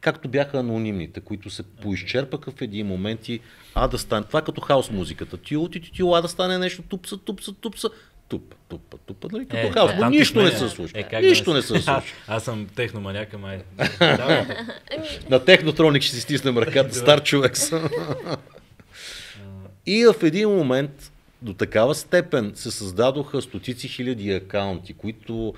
Както бяха анонимните, които се поизчерпаха в един момент и а да стане. Това е като хаос музиката. Ти ти ти а да стане нещо, тупса, тупса, тупса тупа, тупа, тупа, нали? Като е, хаос. Да, нищо не се е, случва. Е, нищо не се случва. Аз съм техноманяка, май. Е- ами- на технотроник ще си стиснем ръката. Стар човек съм. И в един момент до такава степен се създадоха стотици хиляди акаунти, които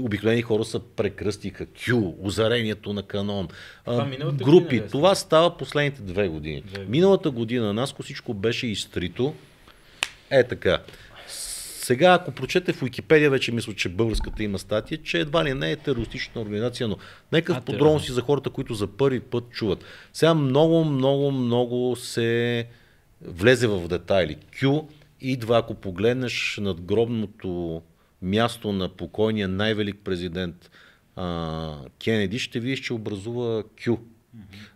обикновени хора са прекръстиха. Q, озарението на канон, а, групи. Година, е? това става последните две години. Две. Миналата година Наско всичко беше изтрито. Е така. Сега, ако прочете в Уикипедия, вече мисля, че българската има статия, че едва ли не е терористична организация, но нека в подробности за хората, които за първи път чуват. Сега много, много, много се влезе в детайли. Кю. идва, ако погледнеш над гробното място на покойния най-велик президент а, Кенеди, ще видиш, че образува Кю.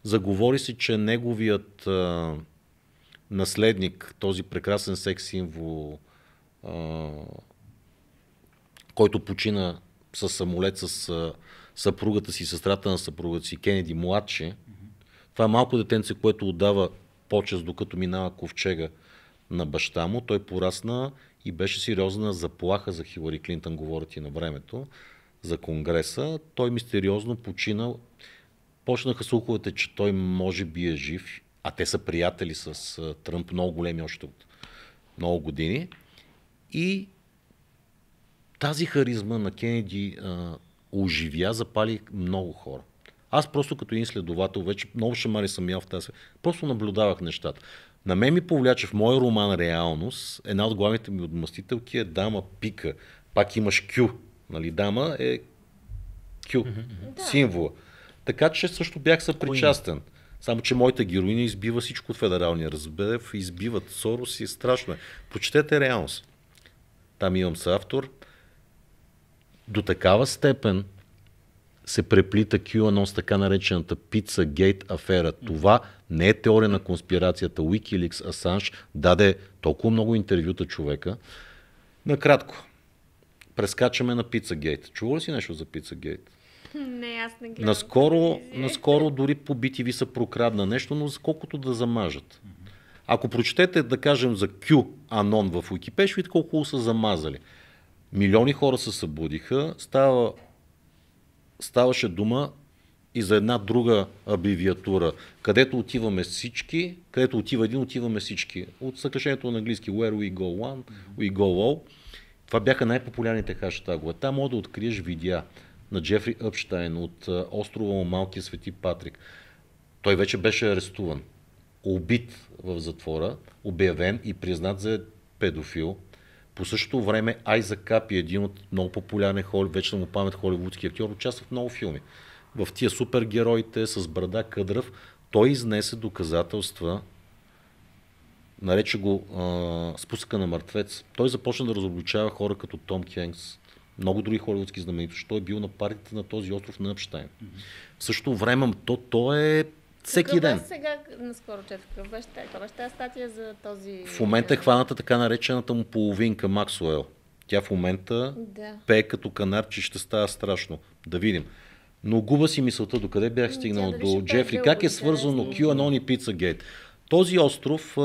Заговори се, че неговият а, наследник, този прекрасен секс символ а, който почина с самолет с а, съпругата си, сестрата на съпругата си, Кенеди младше. Това е малко детенце, което отдава почест, докато минава ковчега на баща му. Той порасна и беше сериозна заплаха за Хилари Клинтън, говорят и на времето, за Конгреса. Той мистериозно починал, Почнаха слуховете, че той може би е жив, а те са приятели с Тръмп, много големи още от много години. И тази харизма на Кенеди а, оживя, запали много хора. Аз просто като един следовател, вече много шамари съм ял в тази, просто наблюдавах нещата. На мен ми повляче в моя роман Реалност, една от главните ми отмъстителки е Дама Пика. Пак имаш Кю. Нали, дама е Кю, mm-hmm. символа. Така че също бях съпричастен. Само, че моята героиня избива всичко от федералния разбедев, избиват Сорос и страшно е. Прочетете реалност там имам съавтор, до такава степен се преплита QAnon с така наречената пица гейт афера. Това не е теория на конспирацията. Wikileaks Асанж даде толкова много интервюта човека. Накратко, прескачаме на пица гейт. Чува ли си нещо за пица гейт? Не, аз не гледам. Наскоро, наскоро дори по BTV са прокрадна нещо, но колкото да замажат. Ако прочетете, да кажем, за Q Анон в Wikipedia, ще видите колко са замазали. Милиони хора се събудиха, става, ставаше дума и за една друга абивиатура, където отиваме всички, където отива един, отиваме всички. От съкръщението на английски Where we go one, we go all. Това бяха най-популярните хаштагове. Там може да откриеш видеа на Джефри Апштайн от острова Малкия свети Патрик. Той вече беше арестуван убит в затвора, обявен и признат за педофил. По същото време Айза Капи, е един от много популярни хол, на му памет холивудски актьор, участва в много филми. В тия супергероите с брада къдръв, той изнесе доказателства, нарече го а, спусъка на мъртвец. Той започна да разобличава хора като Том Хенкс, много други холивудски знаменитости. Той е бил на партията на този остров на Апштайн. Mm-hmm. В същото време то, то е всеки какъв е ден. Сега наскоро четах, какъв беше, каква е, беше тази статия за този... В момента е хваната така наречената му половинка Максуел. Тя в момента да. пее като канар, че ще става страшно. Да видим. Но губа си мисълта докъде бях стигнал да до Джефри. Как е свързано QAnon и Pizzagate? Този остров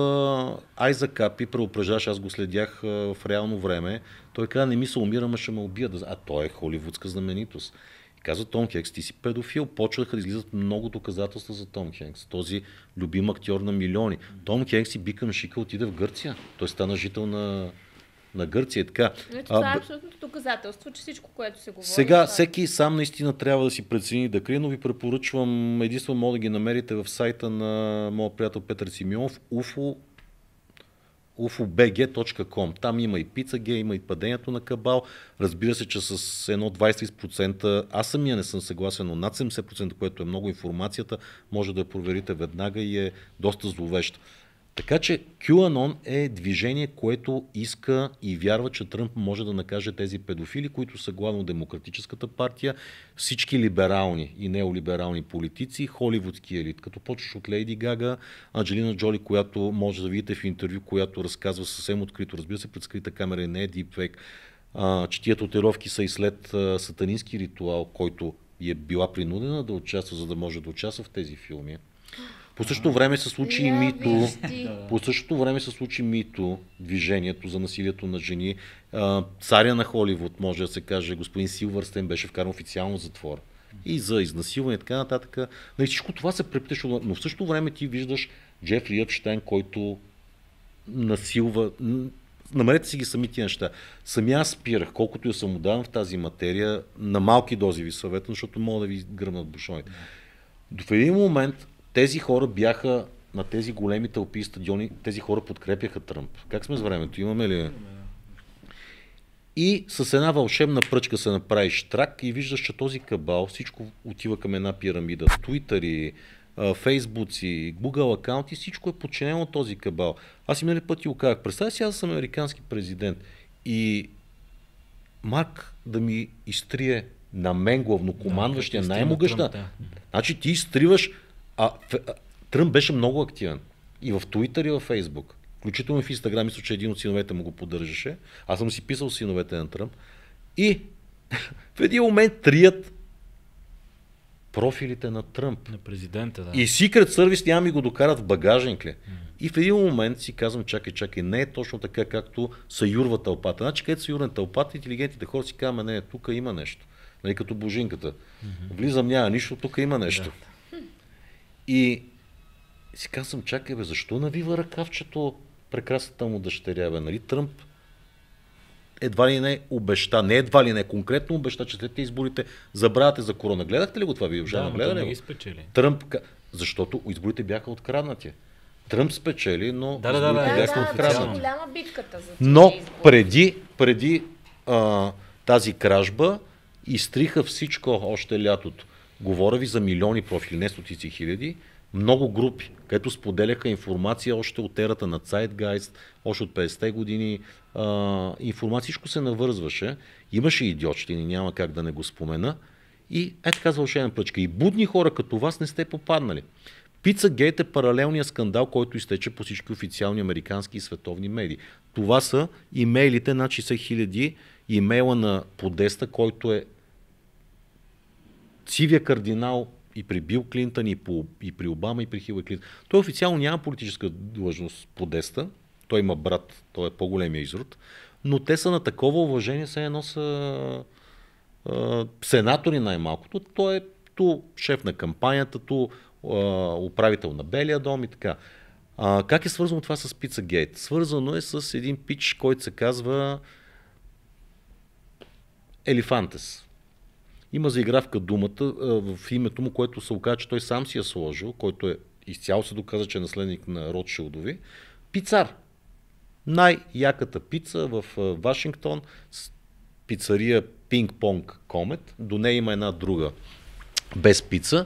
Айза Капи, преупреждаш, аз го следях в реално време, той каза, не ми се умира, а ще ме убият. А той е холивудска знаменитост. И казва Том Хенкс, ти си педофил. Почваха да излизат много доказателства за Том Хенкс. Този любим актьор на милиони. Том Хенкс и Бикъм Шика отиде в Гърция. Той стана жител на, на Гърция. Така. това е абсолютното доказателство, че всичко, което се говори. Сега, това... Е. всеки сам наистина трябва да си прецени да крие, но ви препоръчвам, единствено мога да ги намерите в сайта на моят приятел Петър Симеонов, UFO ufobg.com. Там има и ге, има и падението на кабал. Разбира се, че с едно 20%, аз самия не съм съгласен, но над 70%, което е много информацията, може да я проверите веднага и е доста зловеща. Така че QAnon е движение, което иска и вярва, че Тръмп може да накаже тези педофили, които са главно Демократическата партия, всички либерални и неолиберални политици, холивудски елит, като почваш от Лейди Гага, Анджелина Джоли, която може да видите в интервю, която разказва съвсем открито, разбира се, пред скрита камера и не е дипфейк, че тия тотировки са и след сатанински ритуал, който е била принудена да участва, за да може да участва в тези филми. По същото време се случи и мито. По същото време се случи мито, движението за насилието на жени. царя на Холивуд, може да се каже, господин Силвърстен беше вкаран официално в затвор. И за изнасилване и така нататък. Нали, всичко това се преплише, но в същото време ти виждаш Джефри Епштайн, който насилва, намерете си ги сами тия неща. Сами аз спирах, колкото я самодавам в тази материя, на малки дози ви съветвам, защото мога да ви гръмнат бушоните. До в един момент тези хора бяха на тези големи тълпи стадиони, тези хора подкрепяха Тръмп. Как сме с времето? Имаме ли? И с една вълшебна пръчка се направи штрак и виждаш, че този кабал всичко отива към една пирамида. Туитъри, фейсбуци, Google акаунти, всичко е подчинено от този кабал. Аз и минали пъти го казах, представя си, аз съм американски президент и Марк да ми изтрие на мен главнокомандващия, да, най-могъща. Да. Значи ти изтриваш а, Тръмп беше много активен. И в Туитър, и в Фейсбук. Включително в Инстаграм, мисля, че един от синовете му го поддържаше. Аз съм си писал синовете на Тръмп. И в един момент трият профилите на Тръмп. На президента, да. И Secret Service няма ми го докарат в багажник ли. Mm. И в един момент си казвам, чакай, чакай, не е точно така, както са юрва тълпата. Значи, където са юрна тълпата, интелигентните хора си казваме, не, тук има нещо. Нали, като божинката. Mm-hmm. Влизам, няма нищо, тук има нещо. Да. И си казвам, чакай бе, защо навива ръкавчето прекрасната му дъщеря бе, нали Тръмп? едва ли не обеща, не едва ли не, конкретно обеща, че след изборите забравяте за корона. Гледахте ли го това обжава? Да, гледали ги спечели. Тръмп, защото изборите бяха откраднати. Тръмп спечели, но да, да, да, да, бяха да, откраднати. голяма битката за Но преди, преди а, тази кражба изтриха всичко още лятото. Говоря ви за милиони профили, не стотици хиляди, много групи, където споделяха информация още от ерата на Zeitgeist, още от 50-те години. А, информация всичко се навързваше. Имаше идиотщини, няма как да не го спомена. И е така вълшебна пръчка. И будни хора като вас не сте попаднали. Пица Гейт е паралелният скандал, който изтече по всички официални американски и световни медии. Това са имейлите на 60 хиляди имейла на подеста, който е сивия кардинал и при Бил Клинтън, и, по, и при Обама, и при Хилър Клинтън. Той официално няма политическа длъжност по деста. Той има брат, той е по-големия изрод. Но те са на такова уважение, са едно са а, сенатори най-малкото. Той е ту шеф на кампанията, ту а, управител на Белия дом и така. А, как е свързано това с Гейт? Свързано е с един пич, който се казва Елифантес има заигравка думата в името му, което се оказа, че той сам си е сложил, който е изцяло се доказа, че е наследник на Ротшилдови. Пицар. Най-яката пица в Вашингтон, с пицария Пинг-понг Комет. До нея има една друга без пица.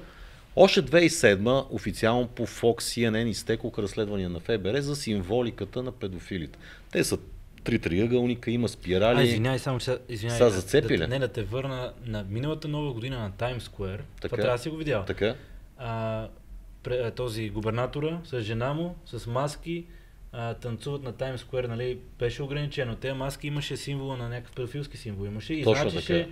Още 2007 официално по Fox CNN изтекоха разследвания на ФБР е за символиката на педофилите. Те са три триъгълника, има спирали. извинявай, само че извинявай, са зацепили. Да, не, да те върна на миналата нова година на Times Square. Така, това трябва да си го видял. Така. А, този губернатора с жена му, с маски, а, танцуват на Times Square, нали, беше ограничено. Те маски имаше символа на някакъв профилски символ. Имаше и Точно значеше, така.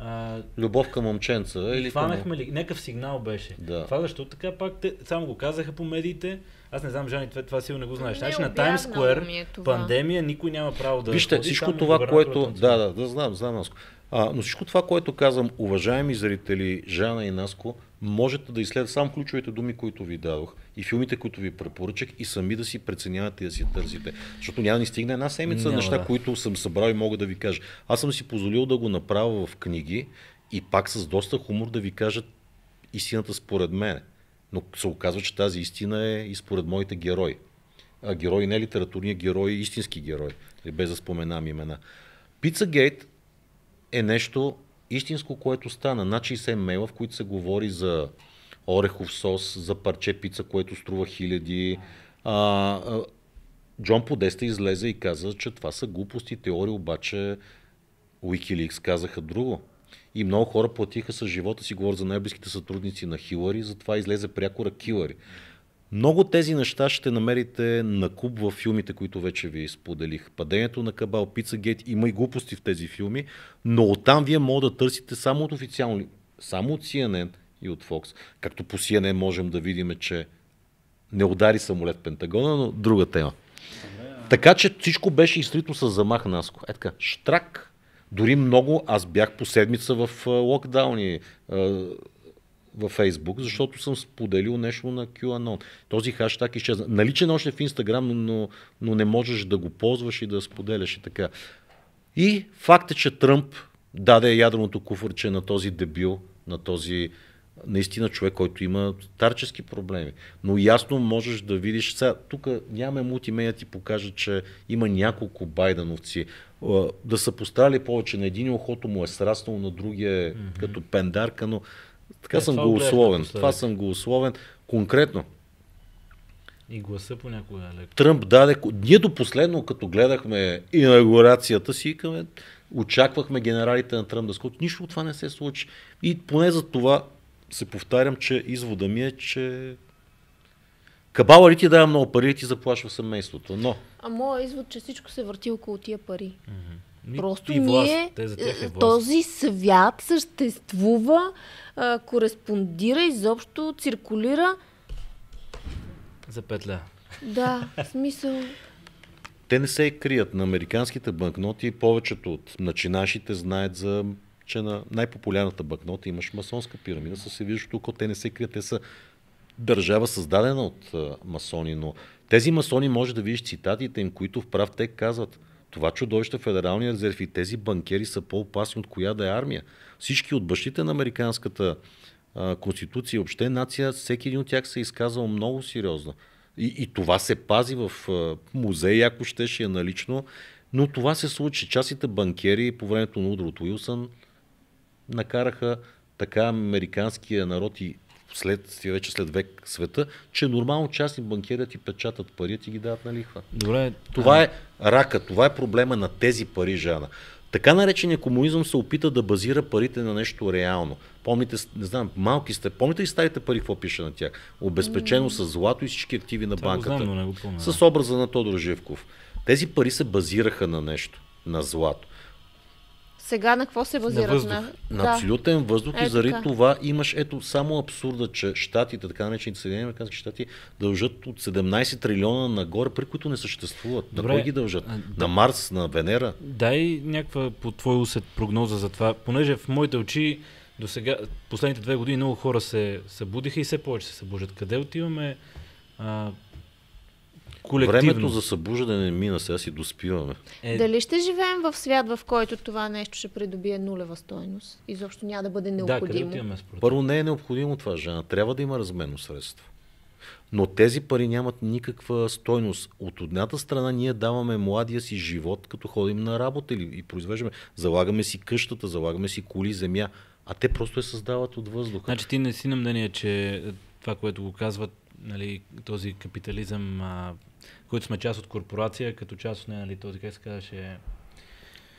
А, Любов към момченца. Или хванахме към... ли? Някакъв сигнал беше. Да. Това защо така пак те, само го казаха по медиите. Аз не знам, Жани, това, това сигурно не го знаеш. Значи на Times Square е пандемия никой няма право да. Вижте, всичко това, което. Да, да, да, знам, знам, Наско. А, но всичко това, което казвам, уважаеми зрители, Жана и Наско, можете да изследвате само ключовите думи, които ви дадох и филмите, които ви препоръчах и сами да си преценявате и да си търсите. Защото няма ни стигне една седмица няма, неща, да. които съм събрал и мога да ви кажа. Аз съм си позволил да го направя в книги и пак с доста хумор да ви кажа истината според мен. Но се оказва, че тази истина е и според моите герои. А герой не литературни, герои, герой, истински герой, нали, без да споменам имена. Пицагейт е нещо истинско, което стана. На значи 60 мейла, в които се говори за орехов сос, за парче пица, което струва хиляди. А, Джон Подеста излезе и каза, че това са глупости, теории, обаче Wikileaks казаха друго. И много хора платиха с живота си, говоря за най-близките сътрудници на Хилари, затова излезе прякора Килари. Много тези неща ще намерите на куб в филмите, които вече ви споделих. Падението на Кабал, Пицагейт, има и глупости в тези филми, но оттам вие може да търсите само от официални, само от CNN и от Fox. Както по CNN можем да видим, че не удари самолет Пентагона, но друга тема. Така че всичко беше изтрито с замах Наско. Е така, штрак, дори много, аз бях по седмица в локдауни във Фейсбук, защото съм споделил нещо на QAnon. Този хаштаг изчезна. Наличен е още в Инстаграм, но, но не можеш да го ползваш и да споделяш и така. И факт е, че Тръмп даде ядреното куфърче на този дебил, на този наистина човек, който има старчески проблеми. Но ясно можеш да видиш, сега тук нямаме мултимея ти покажа, че има няколко байдановци да са поставили повече на един, охото му е сраснало, на другия mm-hmm. като пендарка, но така е, съм това голословен. Това съм голословен. Конкретно. И гласа понякога е леко. Тръмп даде... Ние до последно, като гледахме инаугурацията си, каме, очаквахме генералите на Тръмп да скот. Нищо от това не се случи. И поне за това се повтарям, че извода ми е, че Кабала ли ти дава много пари, ти заплашва семейството, но... А моят извод, че всичко се върти около тия пари. Mm-hmm. Просто власт, ние, те за тях е, е власт. този свят съществува, а, кореспондира, изобщо циркулира. За петля. Да, в смисъл... Те не се крият. На американските банкноти повечето от начинашите знаят за че на най-популярната банкнота имаш масонска пирамида, със се виждат тук, те не се крият, те са държава, създадена от масони, но тези масони може да видиш цитатите им, които в прав те казват това чудовище Федералния резерв и тези банкери са по-опасни от коя да е армия. Всички от бащите на американската а, конституция и обще нация, всеки един от тях се е изказал много сериозно. И, и това се пази в а, музей, ако ще е налично. Но това се случи. Частите банкери по времето на Удрот Уилсън накараха така американския народ и след, вече след век света, че е нормално частни банкери ти печатат пари и ги дават на лихва. Добре. Това а... е рака, това е проблема на тези пари, Жана. Така наречения комунизъм се опита да базира парите на нещо реално. Помните, не знам, малки сте, помните ли старите пари, какво пише на тях? Обезпечено с злато и всички активи на банката. Знам, но не го помня. С образа на Тодор Живков. Тези пари се базираха на нещо, на злато. Сега на какво се базира? На, въздух. на... на да. абсолютен въздух е, и заради така. това имаш ето само абсурда, че щатите, така наречените Съединени американски щати, дължат от 17 трилиона нагоре, при които не съществуват. Добре. На кой ги дължат? А, на Марс, на Венера? Дай някаква по твой усет прогноза за това, понеже в моите очи до сега, последните две години много хора се събудиха и все повече се събуждат. Къде отиваме? А, колективно. Времето за събуждане мина, сега си доспиваме. Е... Дали ще живеем в свят, в който това нещо ще придобие нулева стойност? Изобщо няма да бъде необходимо. Да, Първо не е необходимо това, Жена. Трябва да има размерно средство. Но тези пари нямат никаква стойност. От едната страна ние даваме младия си живот, като ходим на работа или и произвеждаме. Залагаме си къщата, залагаме си коли, земя. А те просто я създават от въздуха. Значи ти не си на мнение, че това, което го казват, нали, този капитализъм, а, които сме част от корпорация, като част от нея, нали, този, как се казваше...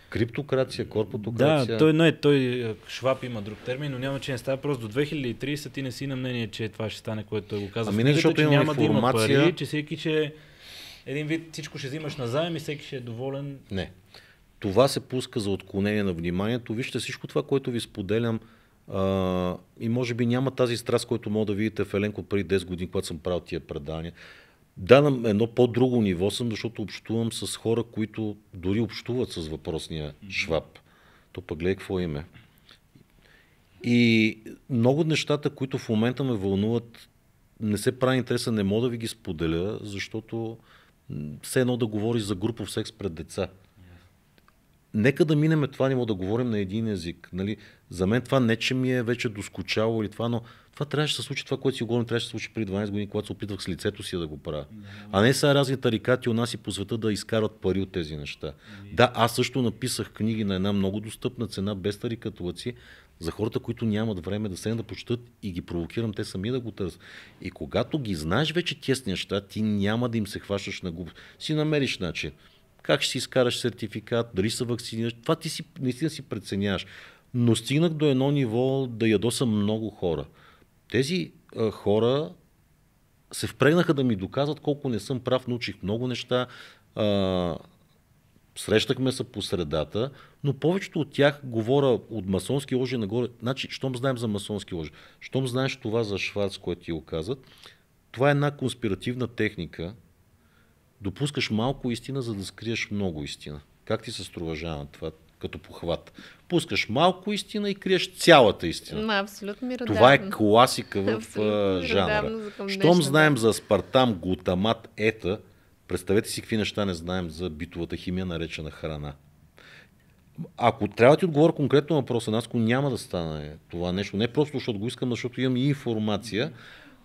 Криптокрация, корпотокрация. Да, той, не, той е, Шваб има друг термин, но няма че не става просто до 2030 ти не си на мнение, че това ще стане, което той го казва, Ами не, защото че няма информация... да има пари, че всеки, че един вид всичко ще взимаш назаем и всеки ще е доволен. Не. Това се пуска за отклонение на вниманието. Вижте всичко това, което ви споделям а, и може би няма тази страст, която мога да видите в Еленко преди 10 години, когато съм правил тия предания. Да, на едно по-друго ниво съм, защото общувам с хора, които дори общуват с въпросния шваб. То пък гледай какво име. И много от нещата, които в момента ме вълнуват, не се прави интереса, не мога да ви ги споделя, защото все едно да говориш за групов секс пред деца нека да минеме това ниво, да говорим на един език. Нали? За мен това не, че ми е вече доскочало или това, но това трябваше да се случи, това, което си говорим, трябваше да се случи при 12 години, когато се опитвах с лицето си да го правя. А не са разни тарикати у нас и по света да изкарват пари от тези неща. Да, аз също написах книги на една много достъпна цена, без тарикатулаци, за хората, които нямат време да се да почитат и ги провокирам те сами да го търсят. И когато ги знаеш вече тези неща, ти няма да им се хващаш на губ. Си намериш начин как ще си изкараш сертификат, дали се вакцинираш, това ти си, наистина си преценяваш. Но стигнах до едно ниво да ядосам много хора. Тези а, хора се впрегнаха да ми доказват колко не съм прав, научих много неща, а, срещахме се по средата, но повечето от тях говоря от масонски ложи нагоре. Значи, щом знаем за масонски ложи, щом знаеш това за Шварц, което ти го това е една конспиративна техника, допускаш малко истина, за да скриеш много истина. Как ти се струва, Жана, това като похват? Пускаш малко истина и криеш цялата истина. Ма, абсолютно миродавно. Това е класика в жанра. Щом знаем за Спартам, глутамат, ета, представете си какви неща не знаем за битовата химия, наречена храна. Ако трябва да ти отговоря конкретно въпроса, Наско, няма да стане това нещо. Не просто защото го искам, защото имам и информация.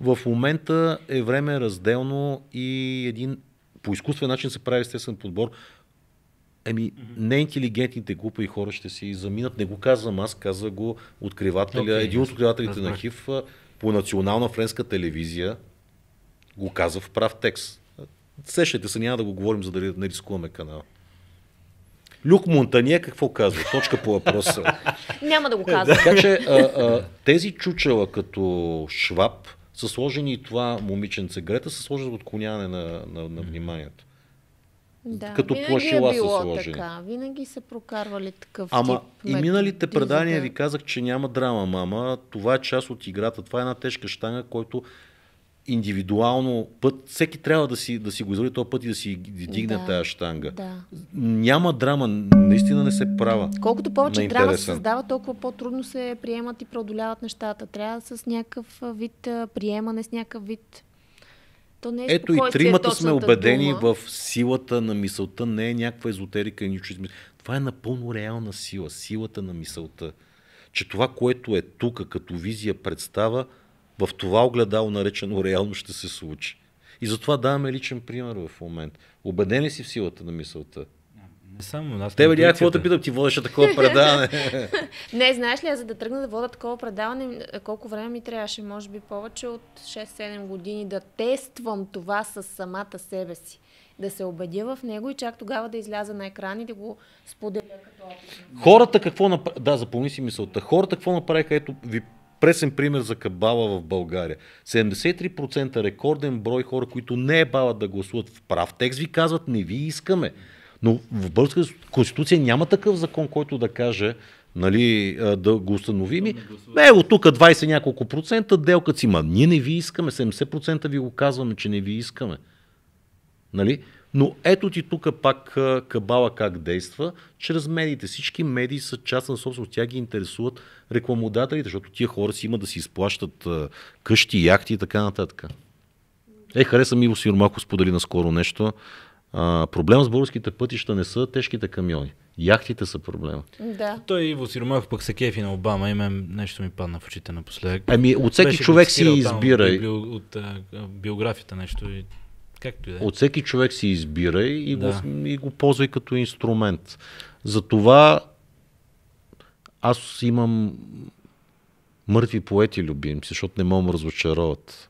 В момента е време разделно и един по изкуствен начин се прави естествен подбор, Еми, неинтелигентните групи и хора ще си заминат. Не го казвам аз, каза го откривателя, okay, един от откривателите на ХИВ по национална френска телевизия го каза в прав текст. Сещате се, няма да го говорим, за да не рискуваме канала. Люк Монтания какво казва? Точка по въпроса. няма да го казвам. Така че а, а, тези чучела като Шваб, са сложени и това момиченце Грета, са сложени за отклоняване на, на, на вниманието. Да, като е плашила е са сложени. Така. Винаги са прокарвали такъв Ама тип и миналите предания ви казах, че няма драма, мама. Това е част от играта. Това е една тежка штанга, който индивидуално път, всеки трябва да си, да си го извади този път и да си дигне да, тази штанга. Да. Няма драма, наистина не се права. Колкото повече драма се създава, толкова по-трудно се приемат и преодоляват нещата. Трябва с някакъв вид приемане, с някакъв вид то не е Ето и тримата е сме убедени дума. в силата на мисълта, не е някаква езотерика и нищо. Това е напълно реална сила, силата на мисълта. Че това, което е тук като визия, представа, в това огледало, наречено реално, ще се случи. И затова даваме личен пример в момент. Обеден ли си в силата на мисълта? Не само, аз Те ли, какво да питам, ти водеше такова предаване? не, знаеш ли, аз за да тръгна да вода такова предаване, колко време ми трябваше, може би повече от 6-7 години, да тествам това с самата себе си. Да се убедя в него и чак тогава да изляза на екран и да го споделя като опит. Хората какво направиха, да, запомни си мисълта, хората какво направиха, ето ви пресен пример за кабала в България. 73% рекорден брой хора, които не е бават да гласуват в прав текст, ви казват не ви искаме. Но в Българската конституция няма такъв закон, който да каже нали, да го установим. Е, от тук 20 няколко процента делкът си ма Ние не ви искаме, 70% ви го казваме, че не ви искаме. Нали? Но ето ти тук пак кабала как действа, чрез медиите. Всички медии са част на собственост, тя ги интересуват рекламодателите, защото тия хора си имат да си изплащат къщи, яхти и така нататък. Е, хареса ми Иво Сиромако сподели наскоро нещо. А, проблем с българските пътища не са тежките камиони. Яхтите са проблема. Да. Той и Иво Сиромах пък се кефи на Обама Име нещо ми падна в очите напоследък. Ами от всеки човек си избира. От, от, от биографията нещо и както и да е. От всеки човек си избира и, да. го, и го ползвай като инструмент. Затова аз имам мъртви поети любимци, защото не мога да разочароват.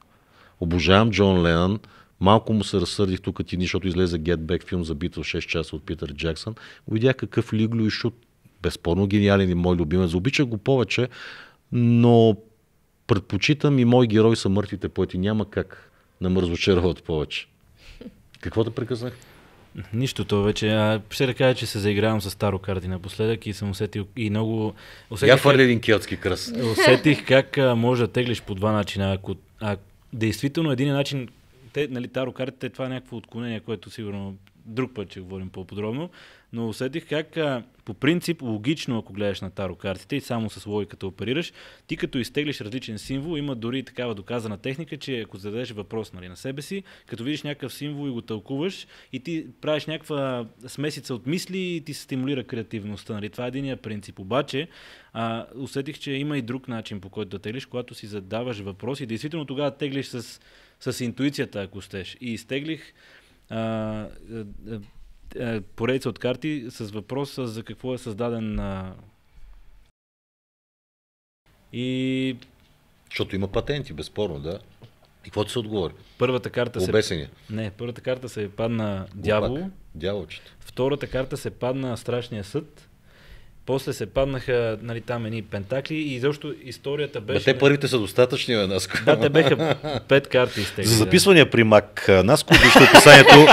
Обожавам Джон Ленън, Малко му се разсърдих тук ти, защото излезе Get Back филм за битва 6 часа от Питър Джексън. Видях какъв лиглю и шут. Безспорно гениален и мой любимец. Обичах го повече, но предпочитам и мой герой са мъртвите поети. Няма как да ме разочароват повече. Какво да прекъснах? Нищо то вече. А, ще да кажа, че се заигравам с Старо Карди напоследък и съм усетил и много... Усетих, Я фърли един киотски кръс. Усетих как а, може да теглиш по два начина. Ако, а, действително един начин, те, нали, Таро Кардите, това е някакво отклонение, което сигурно друг път ще говорим по-подробно, но усетих как а, по принцип логично, ако гледаш на таро картите и само с логиката оперираш, ти като изтеглиш различен символ, има дори такава доказана техника, че ако зададеш въпрос нали, на себе си, като видиш някакъв символ и го тълкуваш и ти правиш някаква смесица от мисли и ти се стимулира креативността. Нали? Това е единия принцип. Обаче, а, усетих, че има и друг начин по който да теглиш, когато си задаваш въпроси. Действително тогава теглиш с, с интуицията, ако стеш. И изтеглих а, а, поредица от карти с въпроса за какво е създаден а... и... Защото има патенти, безспорно, да. И какво ти се отговори? Първата карта Обесения. се... Не, първата карта се падна Глупак. дявол. Дяволчето. Втората карта се падна Страшния съд. После се паднаха нали, там едни пентакли и изобщо историята беше... Бе, те първите са достатъчни, бе, Наско. Да, те беха пет карти сте. За записвания да. при Мак Наско, вижте описанието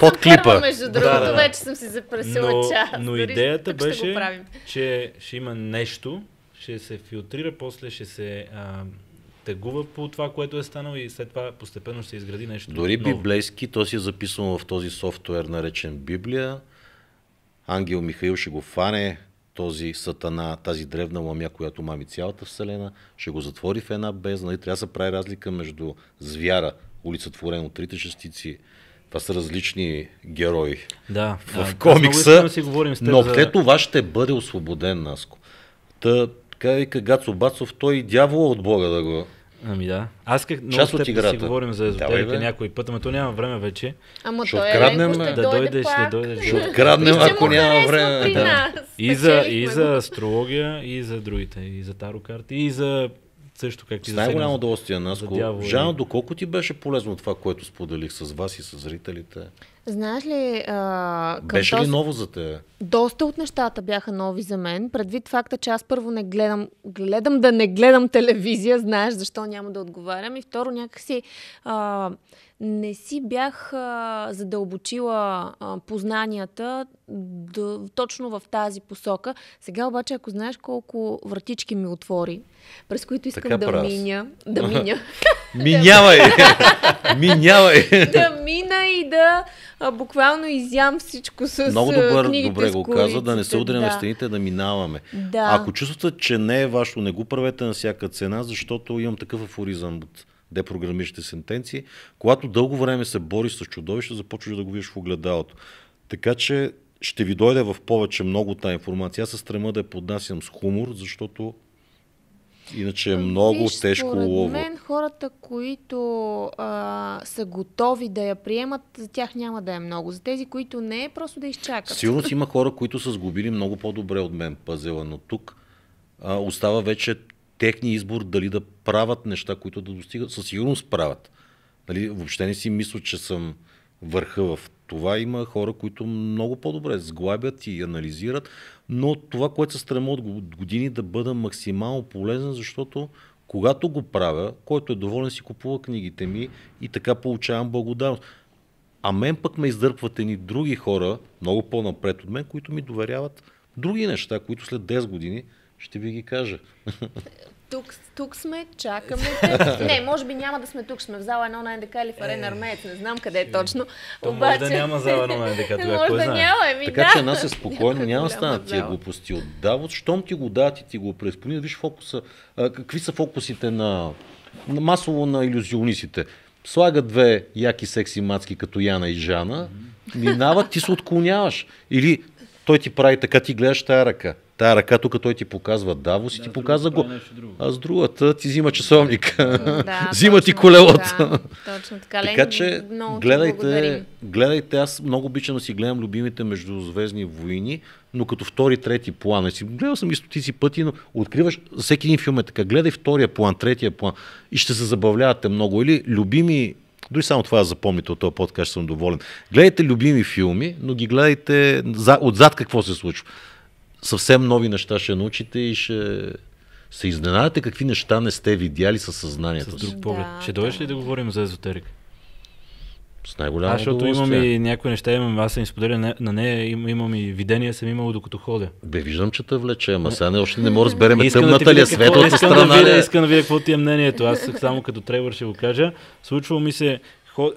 под клипа. Аз между другото, да, да. вече съм си запресила но, час. Но идеята Дори, беше, ще че ще има нещо, ще се филтрира, после ще се а, тегува по това, което е станало и след това постепенно ще се изгради нещо Дори ново. библейски, то си е записано в този софтуер, наречен Библия. Ангел Михаил ще го фане, този сатана, тази древна ламя, която мами цялата Вселена, ще го затвори в една бездна и трябва да се прави разлика между звяра, улицатворен от трите частици, това са различни герои да, в да, комикса, да си говорим с теб но за... това ще бъде освободен Наско. Та, така и Гацо Бацов, той е дявола от Бога да го Ами да. Аз как много от теб да си говорим за езотерика Давай, някой път, ама то няма време вече. Ама то е, да, да дойдеш, пак. да дойдеш. Ще откраднем, ако няма време. Да. И, за, и за астрология, и за другите, и за таро карти, и за също как ти С най-голямо удоволствие, нас. Жан, доколко ти беше полезно това, което споделих с вас и с зрителите? Знаеш ли... А, беше ли ново за те? Доста от нещата бяха нови за мен, предвид факта, че аз първо не гледам, гледам да не гледам телевизия, знаеш защо няма да отговарям и второ някакси а, не си бях а, задълбочила а, познанията да, точно в тази посока. Сега обаче, ако знаеш колко вратички ми отвори, през които искам така да прав. миня, да миня. Минявай! Минявай! да мина и да а, буквално изям всичко с Много добър, книгите добре го каза, да не се удряме да. стените, да минаваме. Да. Ако чувствате, че не е вашето, не го правете на всяка цена, защото имам такъв афоризъм от депрограмиращите сентенции. Когато дълго време се бори с чудовище, започваш да го виждаш в огледалото. Така че ще ви дойде в повече много тази информация. Аз се стрема да я поднасям с хумор, защото Иначе е ами много Виж, тежко според мен хората, които а, са готови да я приемат, за тях няма да е много. За тези, които не е, просто да изчакат. Сигурно си има хора, които са сгубили много по-добре от мен пазела, но тук а, остава вече техния избор дали да правят неща, които да достигат. Със сигурност правят. Нали, въобще не си мисля, че съм върха в това има хора, които много по-добре сглабят и анализират, но това, което се стремя от години да бъда максимално полезен, защото когато го правя, който е доволен си купува книгите ми и така получавам благодарност. А мен пък ме издърпват едни други хора, много по-напред от мен, които ми доверяват други неща, които след 10 години ще ви ги кажа. Тук, тук сме, чакаме те. Не, може би няма да сме тук, сме в зала едно на НДК или в арена е. Армеец, не знам къде е точно. То Обаче... може да няма зала едно на НДК, тогава е може да знае. няма, ми, Така да. че нас е спокойно, няма да станат тия глупости от давод. Щом ти го дадат и ти го преспонират, виж фокуса, а, какви са фокусите на, на масово на иллюзионистите. Слага две яки секси мацки като Яна и Жана, минават, ти се отклоняваш. Или той ти прави така, ти гледаш тая ръка тая ръка тук той ти показва Давос да, и ти показва го. Е а с другата ти взима часовника. Да, взима ти колелото. точно така. така че много гледайте, гледайте, аз много обичам да си гледам любимите междузвездни войни, но като втори, трети план. Гледал съм и стотици пъти, но откриваш, всеки един филм е така. Гледай втория план, третия план и ще се забавлявате много. Или любими дори само това да запомните от този подкаст, съм доволен. Гледайте любими филми, но ги гледайте отзад какво се случва съвсем нови неща ще научите и ще се изненадате какви неща не сте видяли със съзнанието си. С друг поглед. Да, ще дойдеш да. ли да говорим за езотерика? С най-голямо Аз, защото имам и някои неща, имам, аз съм изподеля на, нея, им, имам и видения съм имал докато ходя. Бе, виждам, че те влече, ама е. сега не, още не мога да разберем тъмната ли е светлата страна. Е. искам да видя какво ти е мнението, аз само като тревър ще го кажа. Случва ми се,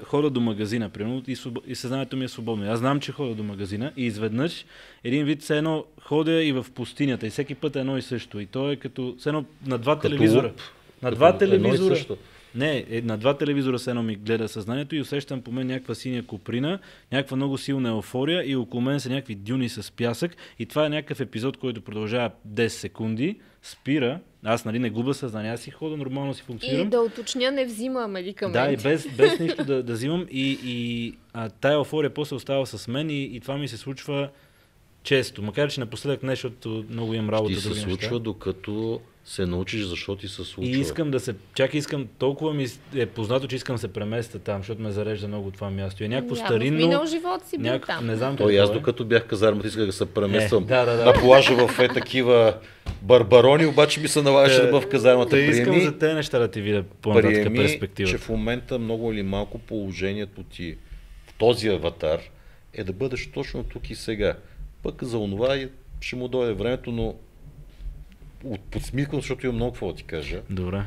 хода до магазина, примерно, и, суб... и съзнанието ми е свободно. Аз знам, че хора до магазина и изведнъж един вид се едно ходя и в пустинята и всеки път е едно и също. И то е като все едно на два като телевизора. Луп. На два като телевизора. Едно не, е, на два телевизора се едно ми гледа съзнанието и усещам по мен някаква синя куприна, някаква много силна еуфория и около мен са някакви дюни с пясък и това е някакъв епизод, който продължава 10 секунди, спира аз нали, не губя съзнание, аз си хода, нормално си функционирам. И да уточня, не взима медикаменти. Да, и без, без нищо да, да взимам. И, и а, тая еуфория после остава с мен и, и това ми се случва често. Макар, че напоследък нещо много имам работа. Ще се случва, неща. докато се научиш, защо ти се случва. И искам да се... Чакай, искам... Толкова ми е познато, че искам да се преместя там, защото ме зарежда много това място. И е някакво Няма, старинно... Минал живот си бил там. Не знам Той, аз е. докато бях казармата, исках да се премествам. Е, да, да, да. На плажа в е такива барбарони, обаче ми се налагаше да е, бъда в казармата. Те, искам за те неща да ти видя по-нататъка перспектива. че в момента много или малко положението ти в този аватар е да бъдеш точно тук и сега. Пък за онова ще му дойде времето, но подсмихвам, защото има много какво да ти кажа. Добре.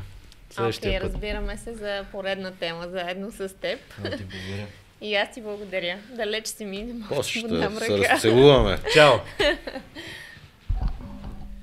Следващия okay, път. разбираме се за поредна тема заедно с теб. А, ти благодаря. И аз ти благодаря. Далеч си ми, не да Ще се разцелуваме. Чао!